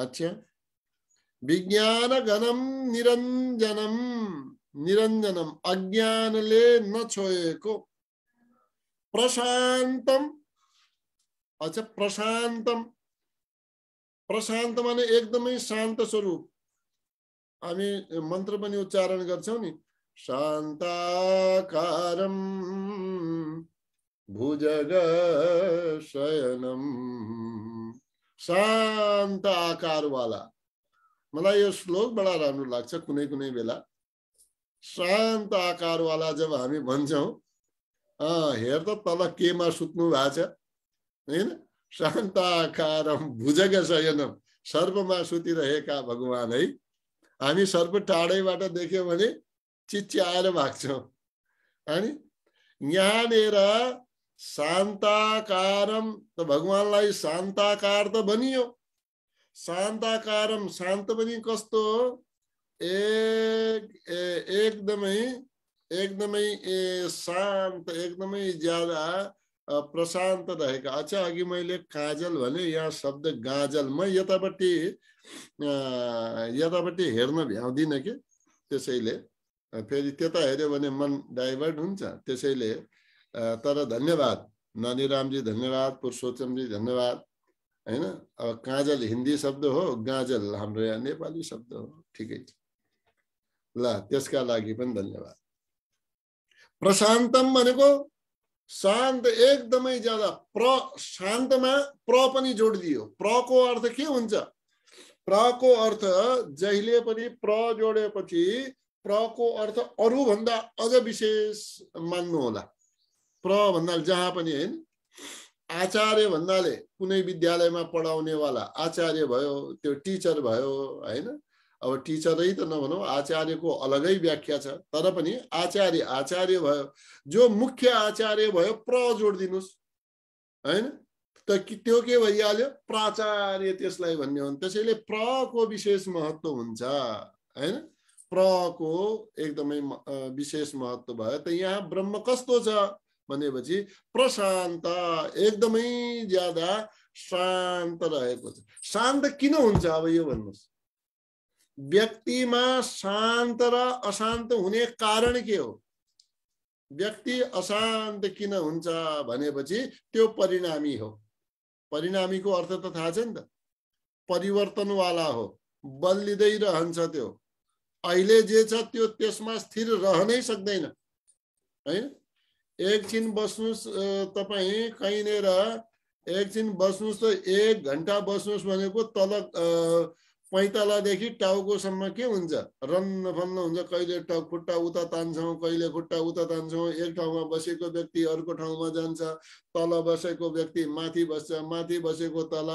अच्छा विज्ञान घनम निरञ्जनम निरञ्जनम अज्ञानले नछोएको प्रशान्तम अच्छा प्रशान्तम प्रशान्त माने एकदमै शान्त स्वरूप हामी मन्त्र पनि उच्चारण गर्छौँ नि शान्ताकारं शयनम शांत आकार वाला मला यो श्लोक बडा राम्रो लाग्छ कुनै कुनै बेला शान्त आकार वाला जब हामी भन्छौँ हेर त तल केमा सुत्नु भएको छ होइन शान्त आकारम भुजग शयनम सर्पमा सुतिरहेका भगवान है हामी सर्प टाढैबाट देख्यौँ भने चिच्याएर भाग अनि यहाँनिर शान्ताकारम त भगवान्लाई शान्ताकार त भनियो शान्ताकारम शान्त पनि कस्तो एक एकदमै एकदमै ए शान्त एकदमै ज्यादा प्रशान्त रहेगा अच्छा अघि मैले काजल भने यहाँ शब्द गाजल म यतापट्टि यतापट्टि हेर्न भ्याउँदिनँ कि त्यसैले फिर त्यता हे मन डाइवर्ट हो तर धन्यवाद ननिरामजी धन्यवाद पुरुषोत्तमजी धन्यवाद है अब काजल हिंदी शब्द हो गाजल हम नेपाली शब्द हो ठीक छ धन्यवाद प्रशांतम को शांत एकदम ज्यादा प्र में प्र पनि जोड दियो को अर्थ के प्र को अर्थ जहिले प्र जोड़े प्रको अर्थ अरूभन्दा अझ विशेष मान्नु होला प्र भन्नाले जहाँ पनि होइन आचार्य भन्नाले कुनै विद्यालयमा पढाउनेवाला आचार्य भयो त्यो टिचर भयो होइन अब टिचरै त नभनौँ आचार्यको अलगै व्याख्या छ तर पनि आचार्य आचार्य भयो जो मुख्य आचार्य भयो प्र जोड दिनुहोस् होइन त त्यो के भइहाल्यो प्राचार्य त्यसलाई भन्ने हो त्यसैले प्रको विशेष महत्त्व हुन्छ होइन प्रको एकदमै विशेष महत्त्व भयो त यहाँ ब्रह्म कस्तो छ भनेपछि प्रशान्त एकदमै ज्यादा शान्त रहेको छ शान्त किन हुन्छ अब यो भन्नुहोस् व्यक्तिमा शान्त र अशान्त हुने कारण के हो व्यक्ति अशान्त किन हुन्छ भनेपछि त्यो परिणामी हो परिणामीको अर्थ त थाहा छ नि त परिवर्तनवाला हो बदलिँदै रहन्छ त्यो अहिले जे छ त्यो त्यसमा स्थिर रहनै सक्दैन है एकछिन बस्नुहोस् तपाईँ कहीँनिर एकछिन बस्नुहोस् त एक घन्टा बस्नुहोस् भनेको तल पैँतालादेखि टाउकोसम्म के हुन्छ रन्न फन्न हुन्छ कहिले टाउ खुट्टा उता तान्छौँ कहिले खुट्टा उता तान्छौँ एक ठाउँमा बसेको व्यक्ति अर्को ठाउँमा जान्छ तल बसेको व्यक्ति माथि बस्छ माथि बसेको तल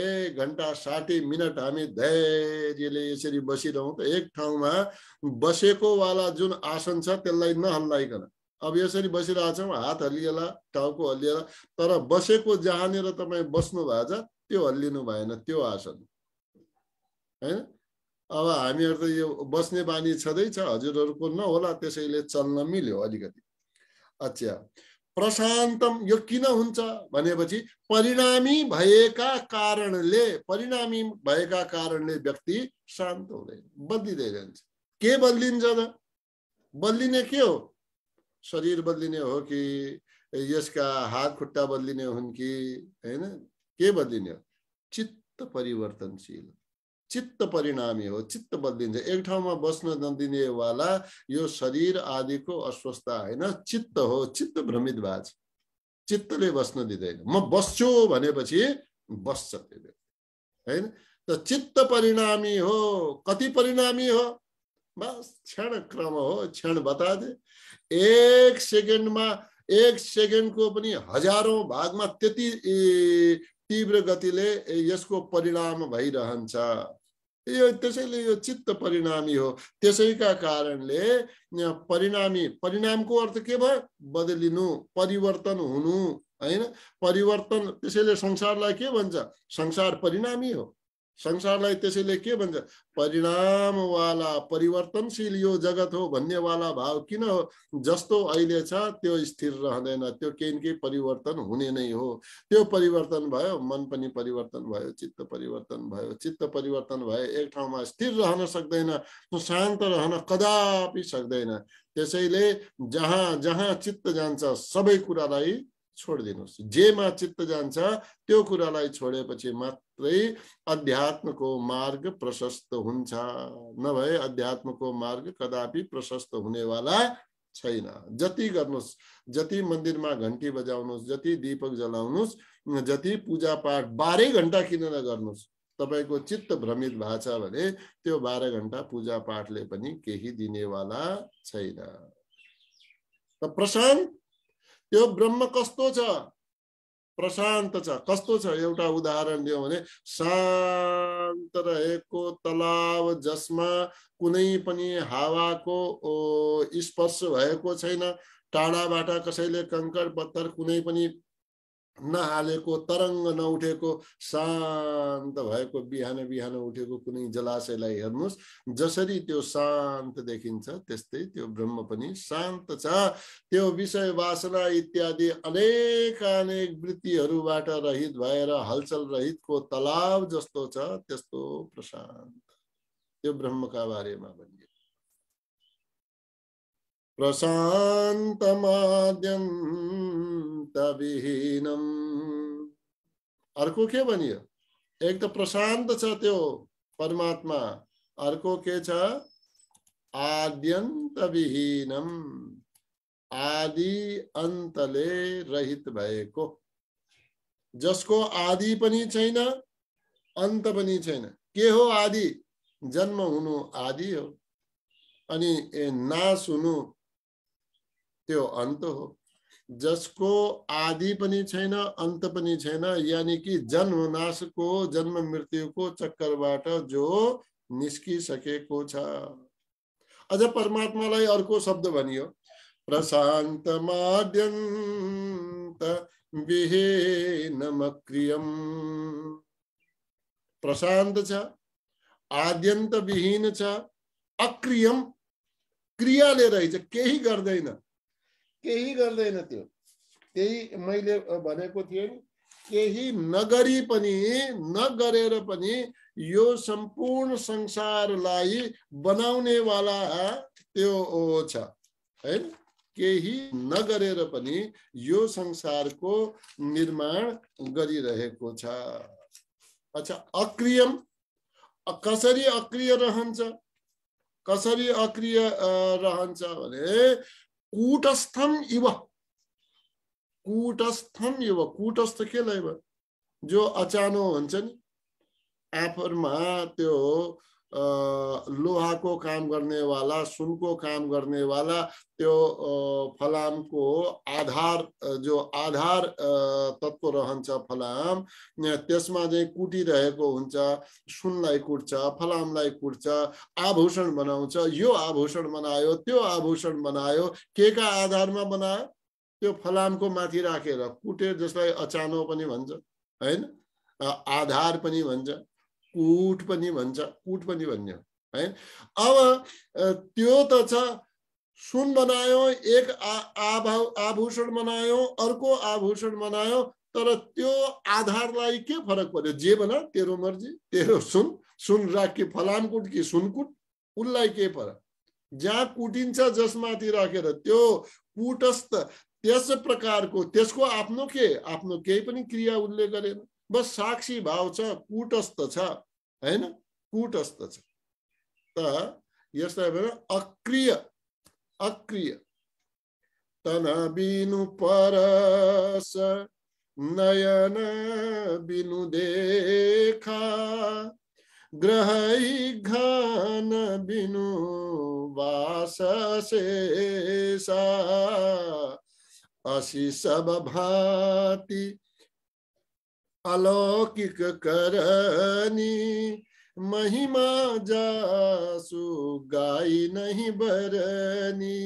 एक घन्टा साठी मिनट हामी धैर्यले यसरी बसिरहँ त एक ठाउँमा बसेकोवाला जुन आसन छ त्यसलाई नहल्लाइकन अब यसरी बसिरहेछौँ हात हल्लिएला टाउको हल्लिएला तर बसेको जहाँनिर तपाईँ बस्नु भएको छ त्यो हल्लिनु भएन त्यो आसन होइन अब हामीहरू त यो बस्ने बानी छँदैछ हजुरहरूको नहोला त्यसैले चल्न मिल्यो अलिकति अच्छा प्रशान्तम यो किन हुन्छ भनेपछि परिणामी भएका कारणले परिणामी भएका कारणले व्यक्ति शान्त हुँदैन बदलिँदै जान्छ के बदलिन्छ त बदलिने के हो शरीर बदलिने हो कि यसका हात खुट्टा बदलिने हुन् कि होइन के बदलिने हो चित्त परिवर्तनशील चित्त परिणामी हो चित्त बदलिन्छ एक ठाउँमा बस्न नदिनेवाला यो शरीर आदिको अस्वस्थता होइन चित्त हो चित्त भ्रमित भएको छ चित्तले बस्न दिँदैन म बस्छु भनेपछि बस्छ त्यो व्यक्ति होइन त चित्त परिणामी हो कति परिणामी हो बस क्षण क्रम हो क्षण बता दे एक सेकेन्डमा एक सेकेन्डको पनि हजारौँ भागमा त्यति तीव्र गतिले यसको परिणाम भइरहन्छ यो त्यसैले यो चित्त परिणामी हो त्यसैका कारणले परिणामी परिणामको अर्थ के भयो बदलिनु परिवर्तन हुनु होइन परिवर्तन त्यसैले संसारलाई के भन्छ संसार परिणामी हो संसारलाई त्यसैले के भन्छ परिणामवाला परिवर्तनशील यो जगत हो भन्नेवाला भाव किन हो जस्तो अहिले छ त्यो स्थिर रहँदैन त्यो केही न केही परिवर्तन हुने नै हो त्यो परिवर्तन भयो मन पनि परिवर्तन भयो चित्त परिवर्तन भयो चित्त परिवर्तन भयो एक ठाउँमा स्थिर रहन सक्दैन शान्त रहन कदापि सक्दैन त्यसैले जहाँ जहाँ चित्त जान्छ सबै कुरालाई छोडिदिनुहोस् जेमा चित्त जान्छ त्यो कुरालाई छोडेपछि मात्र मात्रै अध्यात्मको मार्ग प्रशस्त हुन्छ नभए अध्यात्मको मार्ग कदापि प्रशस्त हुनेवाला छैन जति गर्नुहोस् जति मन्दिरमा घन्टी बजाउनुहोस् जति दीपक जलाउनुहोस् जति पूजापाठ बाह्रै घन्टा किन नगर्नुहोस् तपाईँको चित्त भ्रमित भएको छ भने त्यो बाह्र घन्टा पूजापाठले पनि केही दिनेवाला छैन त प्रशान्त त्यो ब्रह्म कस्तो छ प्रशान्त छ कस्तो छ एउटा उदाहरण दियो भने शान्त रहेको तलाव जसमा कुनै पनि हावाको स्पर्श भएको छैन टाढाबाट कसैले कङ्कर पत्थर कुनै पनि नहालेको तरङ्ग नउठेको शान्त भएको बिहान बिहान उठेको कुनै जलाशयलाई हेर्नुहोस् जसरी त्यो शान्त देखिन्छ त्यस्तै त्यो ब्रह्म पनि शान्त छ त्यो विषय वासना इत्यादि अनेक अनेक वृत्तिहरूबाट रहित भएर हलचल रहितको तलाव जस्तो छ त्यस्तो प्रशान्त त्यो ब्रह्मका बारेमा पनि प्रशान्तमाद्यन्तविहीनम् अर्को के भनियो एक त प्रशान्त छ त्यो परमात्मा अर्को के छ आद्यन्तविहीनम आदि अन्तले रहित भएको जसको आदि पनि छैन अन्त पनि छैन के हो आदि जन्म हुनु आदि हो अनि नाश हुनु त्यो अन्त हो जसको आदि पनि छैन अन्त पनि छैन यानि कि जन्मनाशको जन्म मृत्युको चक्करबाट जो निस्किसकेको छ अझ परमात्मालाई अर्को शब्द भनियो प्रशान्त माद्यन्त विहीनमक्रियम प्रशान्त छ आद्यन्त विहीन छ अक्रियम क्रियाले रहेछ केही गर्दैन केही गर्दैन त्यो त्यही मैले भनेको थिएँ नि केही नगरी पनि नगरेर पनि यो सम्पूर्ण संसारलाई बनाउनेवाला त्यो छ होइन केही नगरेर पनि यो संसारको निर्माण गरिरहेको छ अच्छा अक्रियम कसरी अक्रिय रहन्छ कसरी अक्रिय रहन्छ भने कूटस्थम इव कूटस्थम इव कुटस्थ के लो जो अचानो हुन्छ नि आफरमा त्यो लोहाको काम गर्नेवाला सुनको काम गर्नेवाला त्यो फलामको आधार जो आधार तत्त्व रहन्छ फलाम त्यसमा चाहिँ कुटिरहेको हुन्छ सुनलाई कुट्छ फलामलाई कुट्छ आभूषण बनाउँछ यो आभूषण बनायो त्यो आभूषण बनायो के का आधारमा बनायो त्यो फलामको माथि राखेर रा। कुटेर जसलाई अचानो पनि भन्छ होइन आधार पनि भन्छ कुट पनि भन्छ कुट पनि भन्यो है अब त्यो त छ सुन बनायो एक आभा आभूषण बनायो अर्को आभूषण बनायो तर त्यो आधारलाई के फरक पर्यो जे बना तेरो मर्जी तेरो सुन सुन राख कि फलामकुट कि सुनकुट उसलाई के फरक जहाँ कुटिन्छ जसमाथि राखेर त्यो कुटस्थ त्यस प्रकारको त्यसको आफ्नो के आफ्नो केही पनि क्रिया उसले गरेन बस साक्षी भाव छ कुटस्थ छ होइन कुटस्थ छ त यसलाई अक्रिय अक्रिय तन बिनु परस नयन बिनु देखा ग्रह घन बिनु वास शेषा असी सब भाति अलौकिक करनी महिमा जासु गाई नहीं बरनी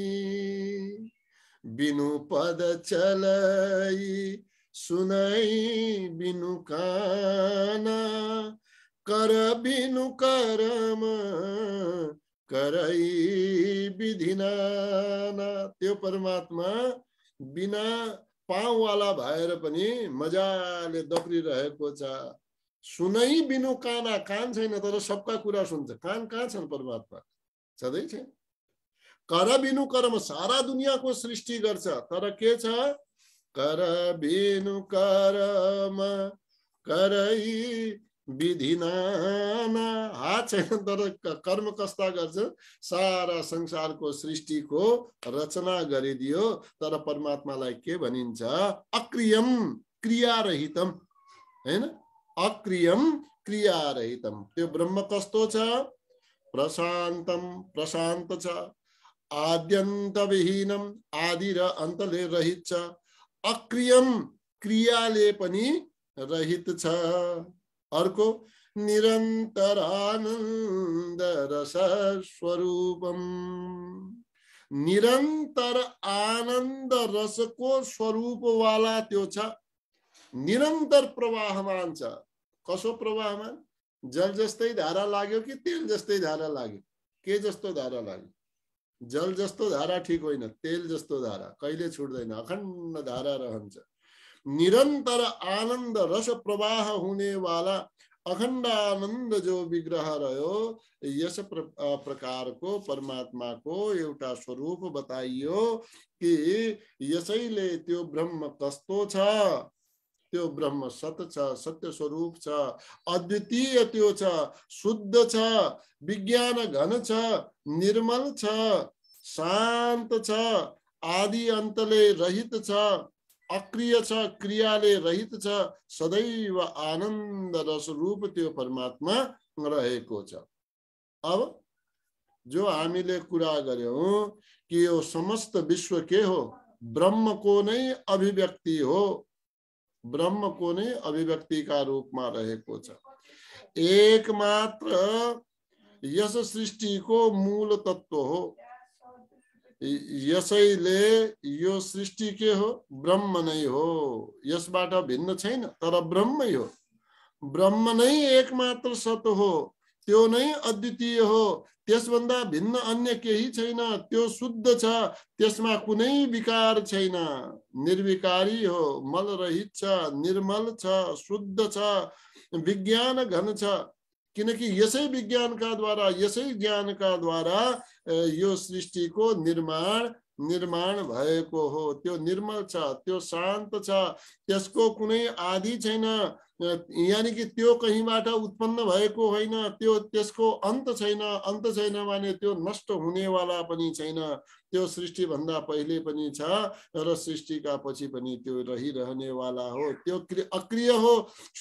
बिनु पद चलई सुनई बिनु काना कर बिनु करम करई विधिनाना त्यो परमात्मा बिना पाँवाला भएर पनि मजाले दप्रिरहेको छ सुनै बिनु काना कान छैन तर सबका कुरा सुन्छ कान कहाँ छन् परमात्मा छँदैछ कर बिनु कर्म सारा दुनियाँको सृष्टि गर्छ तर के छ कर बिनु कर्म करै विधि हात तर कर्म कस्ता कर सारा संसार को सृष्टि को रचना करीदी तर परमात्मा के भनिन्छ अक्रियम क्रियारहितम है अक्रियम क्रियारहितम त्यो ब्रह्म कस्तो छ प्रशांत आद्यंत विहीनम आदि र अन्तले रहित अक्रियम क्रियाले रहित अर्को निरन्तर आनन्द रस स्वरूपम निरन्तर आनन्द रसको स्वरूपवाला त्यो छ निरन्तर प्रवाहमान छ कसो प्रवाहमान जल जस्तै धारा लाग्यो कि तेल जस्तै धारा लाग्यो के जस्तो धारा लाग्यो जल जस्तो धारा ठिक होइन तेल जस्तो धारा कहिले छुट्दैन अखण्ड धारा रहन्छ निरंतर आनंद रस प्रवाह होने वाला अखंड आनंद जो विग्रह रहो यश प्रकार को परमात्मा को एउटा स्वरूप बताइयो कि यसैले त्यो ब्रह्म कस्तो छ त्यो ब्रह्म सत छ सत्य स्वरूप छ अद्वितीय त्यो छ शुद्ध छ विज्ञान घन छ निर्मल छ शान्त छ आदि अन्तले रहित छ अक्रिय छ क्रियाले रहित छ सदैव आनन्द रस रूप त्यो परमात्मा रहेको छ अब जो हामीले कुरा गर्यौँ कि यो समस्त विश्व के हो ब्रह्म को नै अभिव्यक्ति हो ब्रह्म को नै अभिव्यक्ति का रूपमा रहेको छ एकमात्र यस सृष्टिको मूल तत्व हो यसैले यो सृष्टि के हो ब्रह्म नै हो यसबाट भिन्न छैन तर ब्रह्मै हो ब्रह्म नै एकमात्र सत हो त्यो नै अद्वितीय हो त्यसभन्दा भिन्न अन्य केही छैन त्यो शुद्ध छ त्यसमा कुनै विकार छैन निर्विकारी हो मल रहित छ निर्मल छ शुद्ध छ विज्ञान घन छ किनकि यसै विज्ञानका द्वारा यसै ज्ञानका द्वारा यो सृष्टिको निर्माण निर्माण भएको हो त्यो निर्मल छ त्यो शान्त छ त्यसको कुनै आदि छैन यानि कि त्यो कहीँबाट उत्पन्न भएको होइन त्यो त्यसको अन्त छैन अन्त छैन भने त्यो नष्ट हुनेवाला पनि छैन त्यो सृष्टिभन्दा पहिले पनि छ र सृष्टिका पछि पनि त्यो रहिरहनेवाला हो त्यो अक्रिय हो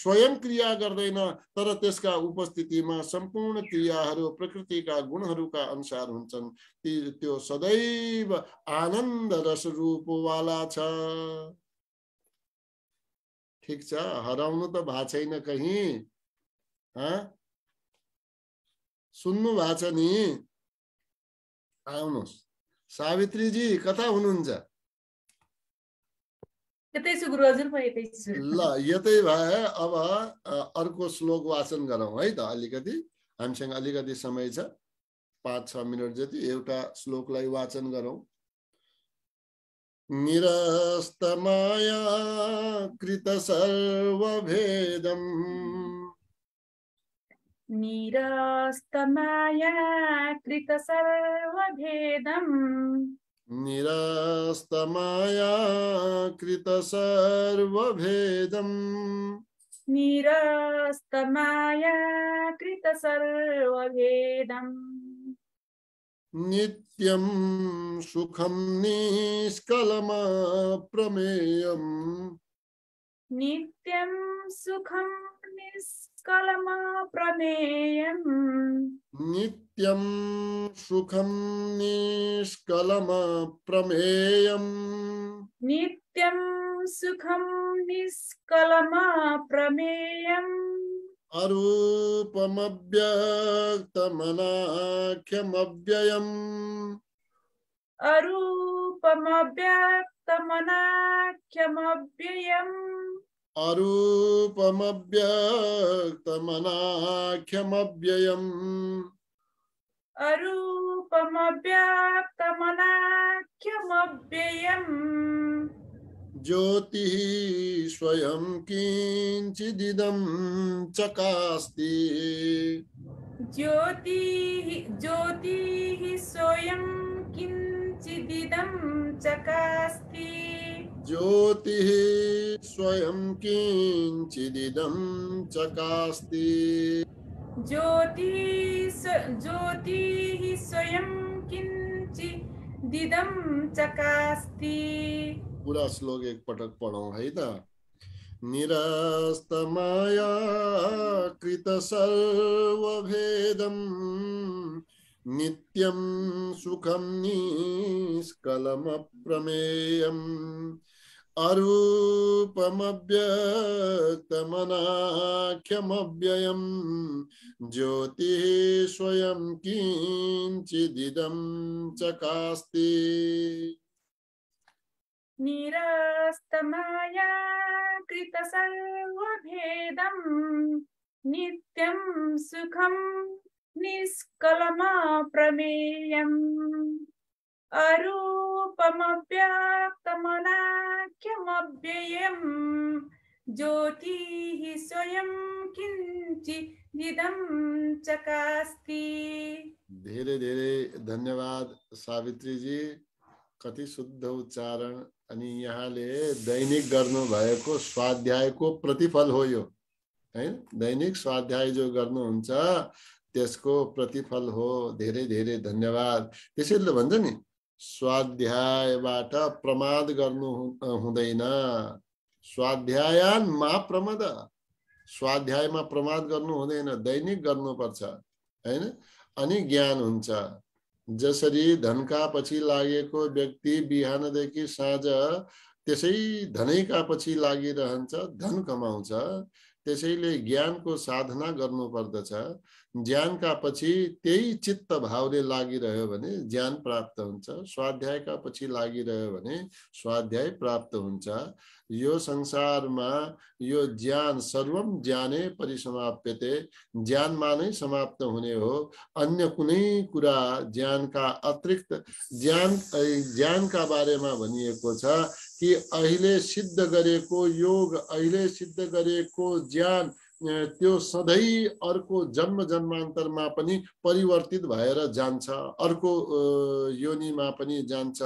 स्वयं क्रिया गर्दैन तर त्यसका उपस्थितिमा सम्पूर्ण क्रियाहरू प्रकृतिका गुणहरूका अनुसार हुन्छन् ती त्यो सदैव आनन्द रूपवाला छ ठिक छ हराउनु त भएको छैन कहीँ सुन्नु भएको छ नि आउनुहोस् सावित्रीजी कता हुनुहुन्छ ल यतै भए अब अर्को श्लोक वाचन गरौँ है त अलिकति हामीसँग अलिकति समय छ पाँच छ मिनट जति एउटा श्लोकलाई वाचन गरौँ निरस्तमाया कृतसर्वभेदम् निरास्तमाया कृत निरास्तमाया कृतसर्वभेदम् कृत कृतसर्वभेदम् नित्यं सुखं निष्कलमप्रमेयम् नित्यं सुखं निष्कलमप्रमेयम् नित्यं सुखं निष्कलमप्रमेयम् नित्यं सुखं निष्कलमप्रमेयम् अरूपमव्यक्तमनाख्यमव्ययम् अरूपमव्यक्तमनाख्यमव्ययम् अरूपमव्यक्तमनाख्यमव्ययम् अरूपमव्यक्तमनाख्यमव्ययम् ज्योति स्वयं किञ्चिदिदं चकास्ति ज्योति ज्योति स्वयं किञ्चिदिदं चकास्ति ज्योति स्वयं किञ्चिदिदं चकास्ति ज्योतिः ज्योतिः स्वयं किञ्चिदिदं चकास्ति पूरा श्लोक एक पटक पढ़ो है त निरस्तमाया कृत सर्वभेदम नित्यं अरूपम निष्कलमप्रमेयम् अरूपमव्यक्तमनाख्यमव्ययं ज्योतिः स्वयं किञ्चिदिदं चकास्ति निरास्तमाया कृतसर्वभेदम् नित्यं सुखं निष्कलमाप्रमेयम् अरूपमव्याप्तमनाख्यमव्ययम् स्वयं किञ्चिदिदं चकास्ति धीरे धीरे धन्यवाद सावित्री जी कति शुद्ध उच्चारण अनि यहाँले दैनिक गर्नुभएको स्वाध्यायको प्रतिफल हो यो होइन दैनिक स्वाध्याय जो गर्नुहुन्छ त्यसको प्रतिफल हो धेरै धेरै धन्यवाद त्यसैले भन्छ नि स्वाध्यायबाट प्रमाद गर्नु हुँदैन स्वाध्यायान मा प्रमद स्वाध्यायमा प्रमाद गर्नु हुँदैन दैनिक गर्नुपर्छ होइन अनि ज्ञान हुन्छ जसरी धनका पछि लागेको व्यक्ति बिहानदेखि साँझ त्यसै धनैका पछि लागिरहन्छ धन कमाउँछ त्यसैले ज्ञानको साधना गर्नुपर्दछ ज्ञानका पछि त्यही चित्त भावले लागिरह्यो भने ज्ञान प्राप्त हुन्छ स्वाध्यायका पछि लागिरह्यो भने स्वाध्याय प्राप्त हुन्छ यो संसारमा यो ज्ञान सर्वम ज्ञाने परिसमाप्यते ज्ञानमा नै समाप्त हुने हो अन्य कुनै कुरा ज्ञानका अतिरिक्त ज्ञान ज्ञानका बारेमा भनिएको छ कि अहिले सिद्ध गरेको योग अहिले सिद्ध गरेको ज्ञान त्यो सधैँ अर्को जन्म जन्मान्तरमा पनि परिवर्तित भएर जान्छ अर्को योनिमा पनि जान्छ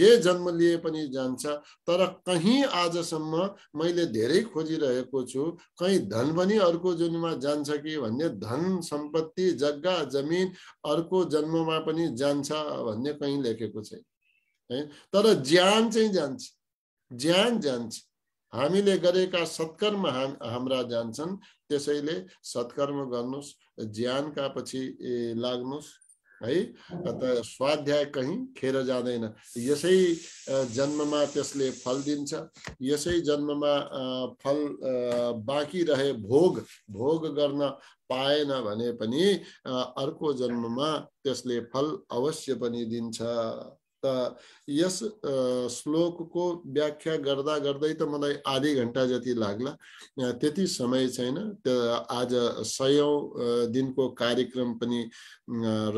जे जन्म लिए पनि जान्छ तर कहीँ आजसम्म मैले धेरै खोजिरहेको छु कहीँ धन पनि अर्को जोनिमा जान्छ कि भन्ने धन सम्पत्ति जग्गा जमिन अर्को जन्ममा पनि जान्छ भन्ने कहीँ लेखेको छैन है तर ज्यान चाहिँ जान्छ ज्ञान जान्छ हामीले गरेका सत्कर्म हाम हाम्रा जान्छन् त्यसैले सत्कर्म गर्नुहोस् ज्यानका पछि लाग्नुहोस् है हई स्वाध्याय कहीँ खेर जाँदैन यसै जन्ममा त्यसले फल दिन्छ यसै जन्ममा फल बाँकी रहे भोग भोग गर्न पाएन भने पनि अर्को जन्ममा त्यसले फल अवश्य पनि दिन्छ त यस श्लोकको व्याख्या गर्दा गर्दै त मलाई आधी घन्टा जति लाग्ला त्यति समय छैन त्यो आज सयौँ दिनको कार्यक्रम पनि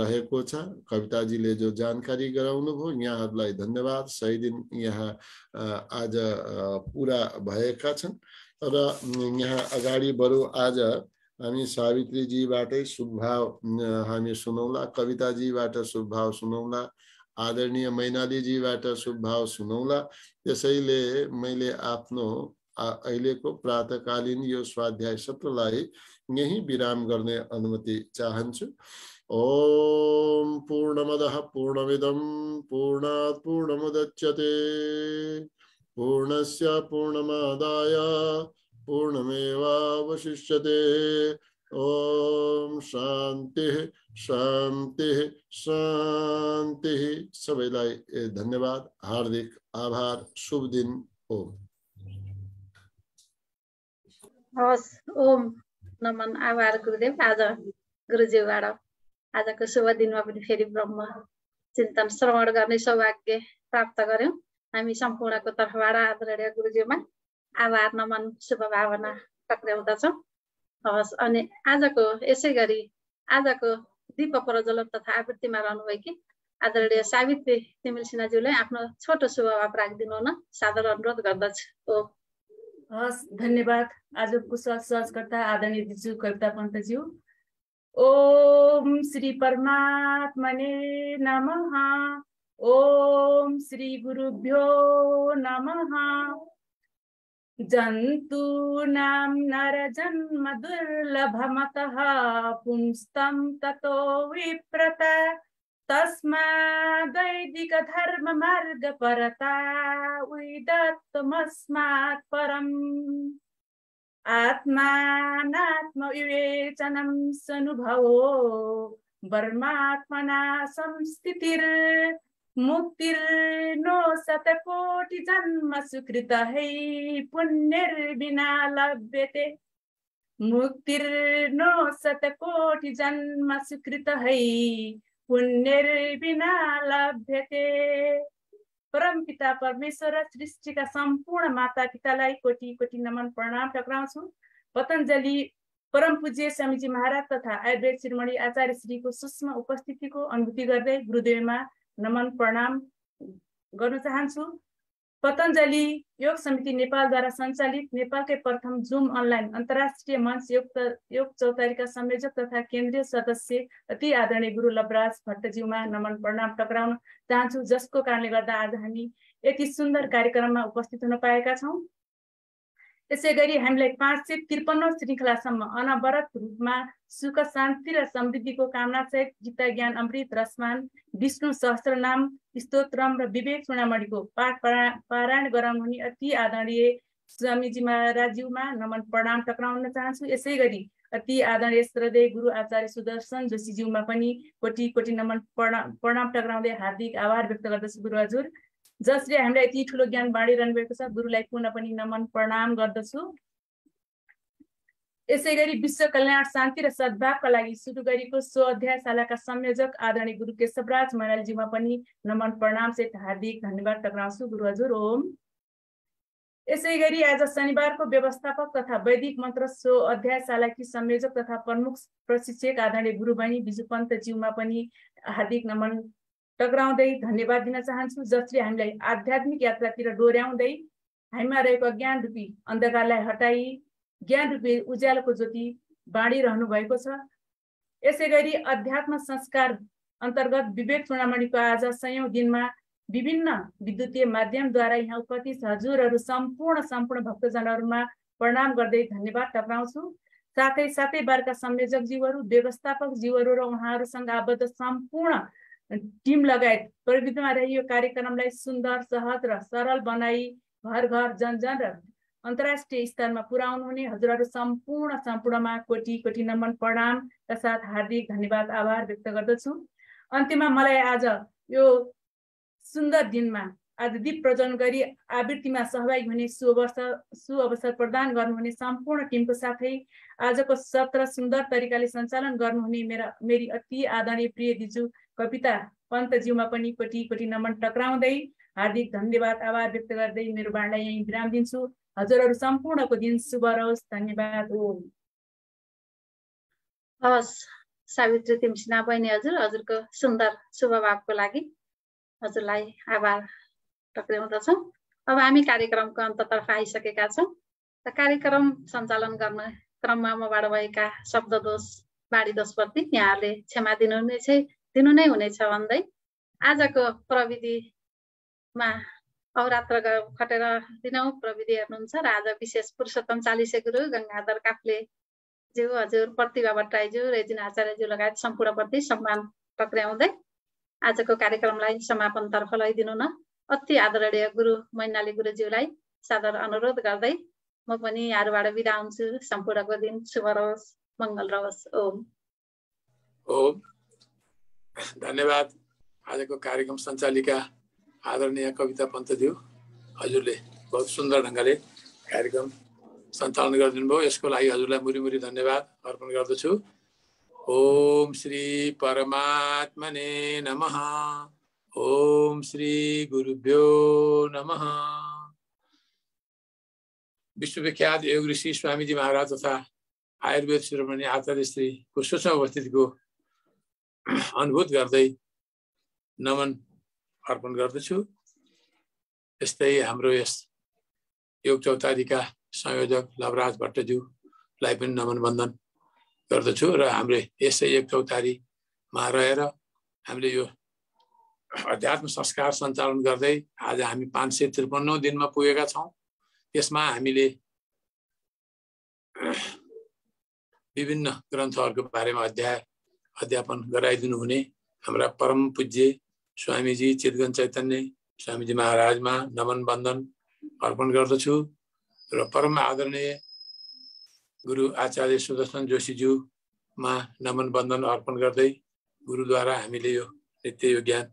रहेको छ कविताजीले जो जानकारी गराउनुभयो यहाँहरूलाई धन्यवाद सय दिन यहाँ आज पुरा भएका छन् र यहाँ अगाडि बढौँ आज हामी सावित्रीजीबाटै शुभभाव हामी सुनौला कविताजीबाट शुभभाव सुनौला आदरणीय मैनालीजी शुभ भाव सुनौला त्यसैले मैले आफ्नो अहिलेको प्रातकालीन यो स्वाध्याय सत्रलाई यहीं विराम गर्ने अनुमति चाहन्छु ॐ पूर्णमदः पूर्णमिदं पूर्णात् पूर्णमुदच्यते पूर्णस्य पूर्णमादाय पूर्णमेवावशिष्यते ओ शान्तिः शान्ति शान्ति सबैलाई धन्यवाद हार्दिक आभार शुभ दिन ओम हस् ओम नमन आभार गुरुदेव आज गुरुजीबाट आजको शुभ दिनमा पनि फेरि ब्रह्म चिन्तन श्रवण गर्ने सौभाग्य प्राप्त गऱ्यौँ हामी सम्पूर्णको तर्फबाट आदरणीय गुरुजीमा आभार नमन शुभ शुभभावना टक्र्याउँदछौँ हवस् अनि आजको यसै गरी आजको दीप प्रज्वलक तथा आवृत्तिमा कि आदरणीय सावित्री तिमिल सिन्हाज्यूलाई आफ्नो छोटो शुभभाव राखिदिनु हुन सादर अनुरोध गर्दछु हस् धन्यवाद आज कुशल सहजकर्ता आदरणीय दिजु कविता पन्तज्यू ओम श्री परमात्मने नमः ओम श्री गुरुभ्यो नमः जन्तूनां नरजन्म दुर्लभमतः पुंस्तं ततो विप्रत तस्मादैदिकधर्ममार्गपरता उदत्तमस्मात् परम् आत्मानात्मविवेचनं सनुभवो वर्मात्मना संस्थितिर् मुक्तिर्नो शतकोटि जन्म सुकृत है पुण्यर्विना लभ्यते मुक्तिर्नो शतकोटि जन्म सुकृत है पुण्यर्विना लभ्यते परमपिता परमेश्वर र सृष्टिका सम्पूर्ण माता पितालाई कोटि कोटि नमन प्रणाम टक्राउँछु पतञ्जलि परम पूज्य स्वामीजी महाराज तथा आयुर्वेद श्रीमणी आचार्य श्रीको सूक्ष्म उपस्थितिको अनुभूति गर्दै गुरुदेवमा नमन प्रणाम गर्न चाहन्छु पतञ्जली योग समिति नेपालद्वारा सञ्चालित नेपालकै प्रथम जुम अनलाइन अन्तर्राष्ट्रिय मञ्च योग योग चौतारीका संयोजक तथा केन्द्रीय सदस्य अति आदरणीय गुरु लवराज भट्टज्यूमा नमन प्रणाम टक्राउन चाहन्छु जसको कारणले गर्दा आज हामी यति सुन्दर कार्यक्रममा उपस्थित हुन पाएका छौँ त्यसै गरी हामीलाई पाँच सय त्रिपन्न श्रृङ्खलासम्म अनवरत रूपमा सुख शान्ति र समृद्धिको कामना सहित गीता ज्ञान अमृत रसमान विष्णु नाम स्तोत्रम र विवेक चुनामणीको पाठ पारायण गराउने अति आदरणीय स्वामीजी महाराज्यूमा नमन प्रणाम टक्राउन चाहन्छु यसै गरी अति आदरणीय श्रदय गुरु आचार्य सुदर्शन जोशीज्यूमा पनि कोटी कोटी नमन प्रणाम प्रणाम टक्राउँदै हार्दिक आभार व्यक्त गर्दछु गुरु हजुर जसले हामीलाई यति ठुलो ज्ञान बाँडिरहनु भएको छ गुरुलाई पुनः पनि नमन प्रणाम गर्दछु यसै गरी विश्व कल्याण शान्ति र सद्भावका लागि सुरु गरेको सो अध्यायशालाका संयोजक आदरणीय गुरु केशवराज मैनालजीमा पनि नमन प्रणाम सहित हार्दिक धन्यवाद टक्राउँछु गुरु हजुर ओम यसै गरी आज शनिबारको व्यवस्थापक तथा वैदिक मन्त्र सो अध्यायशालाकी संयोजक तथा प्रमुख प्रशिक्षक आदरणीय गुरु बहिनी बिजुपन्त पन्तज्यूमा पनि हार्दिक नमन टक्राउँदै धन्यवाद दिन चाहन्छु जसले हामीलाई आध्यात्मिक यात्रातिर डोर्याउँदै हामीमा रहेको ज्ञान रूपी अन्धकारलाई हटाई ज्ञान रूपी उज्यालोको ज्योति बाँडिरहनु भएको छ यसै गरी अध्यात्म संस्कार अन्तर्गत विवेक चुनामणीको आज सयौँ दिनमा विभिन्न विद्युतीय माध्यमद्वारा यहाँ उपस्थित हजुरहरू सम्पूर्ण सम्पूर्ण भक्तजनहरूमा प्रणाम गर्दै धन्यवाद टक्राउँछु साथै साथै बारका संयोजक जीवहरू व्यवस्थापक जीवहरू र उहाँहरूसँग आबद्ध सम्पूर्ण टिम लगायत प्रविधिमा यो कार्यक्रमलाई सुन्दर सहज र सरल बनाई घर घर जनजन र अन्तर्राष्ट्रिय स्तरमा पुर्याउनु हुने हजुरहरू सम्पूर्ण सम्पूर्णमा कोटी कोटी नमन प्रणाम साथ हार्दिक धन्यवाद आभार व्यक्त गर्दछु अन्त्यमा मलाई आज यो सुन्दर दिनमा आज दीप प्रजन गरी आवृत्तिमा सहभागी हुने सु सु अवसर प्रदान गर्नुहुने सम्पूर्ण टिमको साथै आजको सत्र सुन्दर तरिकाले सञ्चालन गर्नुहुने मेरा मेरी अति आदरणीय प्रिय दिजु कविता पन्तज्यूमा पनि कोटी कोटी नमन टक्राउँदै हार्दिक धन्यवाद आभार व्यक्त गर्दै मेरो बाणलाई यहीँ विराम दिन्छु हजुरहरू सम्पूर्णको दिन शुभ रहोस् धन्यवाद हो हवस् सावित्री तिमसिना बहिनी हजुर हजुरको सुन्दर शुभभावको लागि हजुरलाई आभार टक्राउँदछौँ अब हामी कार्यक्रमको अन्ततर्फ आइसकेका छौँ र कार्यक्रम सञ्चालन गर्न क्रममा मबाट भएका शब्द दोष बाढी दोषप्रति यहाँहरूले क्षमा दिनुहुनेछ दिनु नै हुनेछ भन्दै आजको प्रविधिमा अवरात्र खटेर दिनौँ प्रविधि हेर्नुहुन्छ र आज विशेष पुरुषोत्तम चालिसे गुरु गङ्गाधर काफ्ले ज्यू हजुर प्रतिभा भट्टराईज्यू रेजिन आचार्यज्यू लगायत सम्पूर्णप्रति सम्मान टक्र्याउँदै आजको कार्यक्रमलाई समापनतर्फ लैदिनु न अति आदरणीय गुरु मैनाली गुरुज्यूलाई सादर अनुरोध गर्दै म पनि यहाँहरूबाट बिदा हुन्छु सम्पूर्णको दिन शुभ रहोस् मङ्गल रहोस् ओम ओम धन्यवाद आजको कार्यक्रम सञ्चालिका आदरणीय कविता पन्तज्यू हजुरले बहुत सुन्दर ढङ्गले कार्यक्रम सञ्चालन गरिदिनु भयो यसको लागि हजुरलाई मुरी मुरी धन्यवाद अर्पण गर्दछु ओम श्री परमात्मने नम ओम श्री गुरुभ्यो नम विश्वविख्यात योग ऋषि स्वामीजी महाराज तथा आयुर्वेद शिरोमणि आचार्य श्री कुशोषमा उपस्थितिको अनुभूत गर्दै नमन अर्पण गर्दछु यस्तै हाम्रो यस योग चौतारीका संयोजक लवराज भट्टज्यूलाई पनि नमन बन्धन गर्दछु र हाम्रो यसै योग चौतारीमा रहेर हामीले यो अध्यात्म संस्कार सञ्चालन गर्दै आज हामी पाँच सय त्रिपन्नौ दिनमा पुगेका छौँ त्यसमा हामीले विभिन्न ग्रन्थहरूको बारेमा अध्याय अध्यापन गराइदिनु हुने हाम्रा परम पूज्य स्वामीजी चितगन चैतन्य स्वामीजी महाराजमा नमन बन्दन अर्पण गर्दछु र परम आदरणीय गुरु आचार्य सुदर्शन जोशीज्यूमा नमन बन्दन अर्पण गर्दै गुरुद्वारा हामीले यो नित्य यो ज्ञान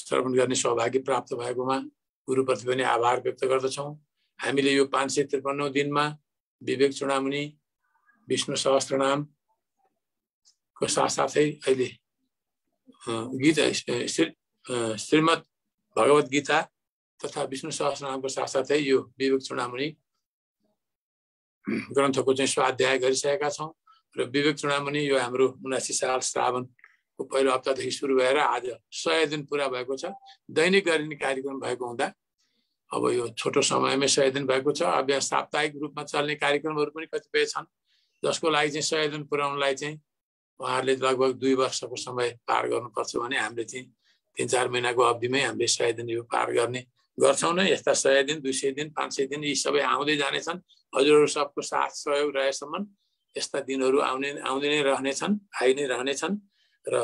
श्रवण गर्ने सौभाग्य प्राप्त भएकोमा गुरुप्रति पनि आभार व्यक्त गर्दछौँ हामीले यो पाँच सय त्रिपन्नौ दिनमा विवेक चुडामुनि विष्णु सहस्त्रनाम को साथसाथै अहिले गीत श्रीमद् भगवत गीता तथा विष्णु सहस्रनामको साथसाथै यो विवेक चुडामणि ग्रन्थको चाहिँ स्वाध्याय गरिसकेका छौँ र विवेक चुडामणि यो हाम्रो उनासी साल श्रावणको पहिलो हप्तादेखि सुरु भएर आज सय दिन पुरा भएको छ दैनिक गरिने कार्यक्रम भएको हुँदा अब यो छोटो समयमै सय दिन भएको छ अब यहाँ साप्ताहिक रूपमा चल्ने कार्यक्रमहरू पनि कतिपय छन् जसको लागि चाहिँ सय दिन पुऱ्याउनलाई चाहिँ उहाँहरूले लगभग दुई वर्षको समय पार गर्नुपर्छ भने हामीले चाहिँ तिन चार महिनाको अवधिमै हामीले सय दिन यो पार गर्ने गर्छौँ नै यस्ता सय दिन दुई सय दिन पाँच सय दिन यी सबै आउँदै जानेछन् हजुरहरू सबको साथ सहयोग रहेसम्म यस्ता दिनहरू आउने आउँदै नै रहनेछन् आइ नै रहनेछन् र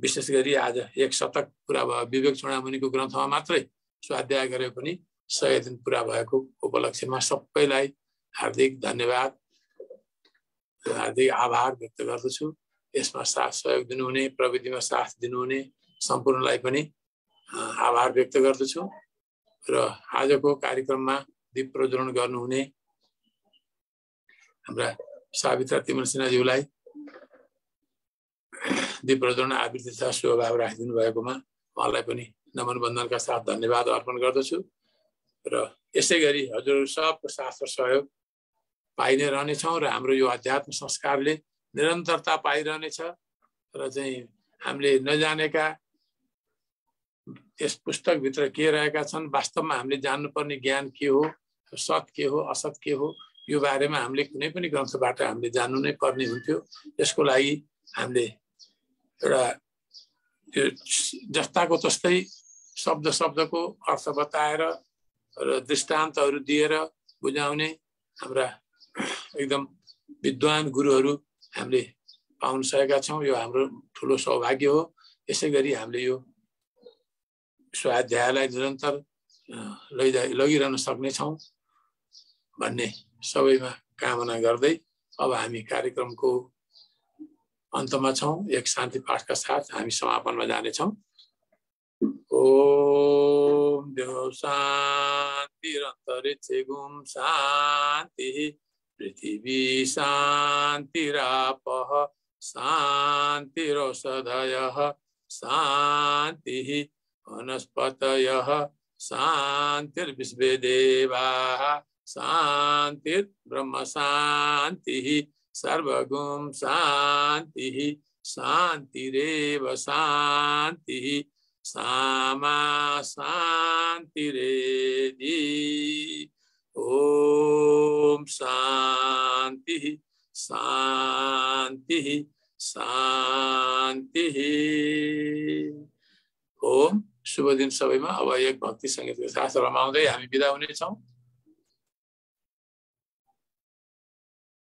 विशेष गरी आज एक शतक पुरा भयो विवेक चुडामुनिको ग्रन्थमा मात्रै स्वाध्याय गरे पनि सय दिन पुरा भएको उपलक्ष्यमा सबैलाई हार्दिक धन्यवाद हार्दिक आभार व्यक्त गर्दछु यसमा साथ सहयोग दिनुहुने प्रविधिमा साथ दिनुहुने सम्पूर्णलाई पनि आभार व्यक्त गर्दछु र आजको कार्यक्रममा दीप प्रज्वलन गर्नुहुने हाम्रा सावित्रा तिमन सिन्हाज्यूलाई दीप प्रज्वलन आवृत्ति तथा शुभभाव राखिदिनु भएकोमा उहाँलाई पनि नमन बन्धनका साथ धन्यवाद अर्पण गर्दछु र यसै गरी हजुरहरू सबको साथ र सहयोग पाइ नै रहनेछौँ र हाम्रो यो आध्यात्म संस्कारले निरन्तरता पाइरहनेछ र चाहिँ हामीले नजानेका यस पुस्तकभित्र के रहेका छन् वास्तवमा हामीले जान्नुपर्ने ज्ञान के हो सत के हो असत के हो यो बारेमा हामीले कुनै पनि ग्रन्थबाट हामीले जान्नु नै पर्ने हुन्थ्यो यसको लागि हामीले एउटा त्यो जस्ताको तस्तै शब्द शब्दको अर्थ बताएर र दृष्टान्तहरू दिएर बुझाउने हाम्रा एकदम विद्वान गुरुहरू हामीले पाउन सकेका छौँ यो हाम्रो ठुलो सौभाग्य हो यसै गरी हामीले यो स्वाध्यायलाई निरन्तर लैजा लगिरहन सक्नेछौँ भन्ने सबैमा कामना गर्दै अब हामी कार्यक्रमको अन्तमा छौँ एक शान्ति पाठका साथ हामी समापनमा जानेछौँ शान्ति शान्तिरन्तरिक्षे गुम शान्ति पृथिवी शांतिराप शांतिषधय शांति वनस्पत शांतिर्विश्व देवा शांतिर्ब्रह्म शांति सर्वगुम शांति शांतिरव शांति सामा शांतिरेदी ओम शान्तिः शान्तिः शान्तिः ओम शुभ दिन सबैमा अब एक भक्ति सङ्गीतको साथ रमाउँदै हामी बिदा हुनेछौँ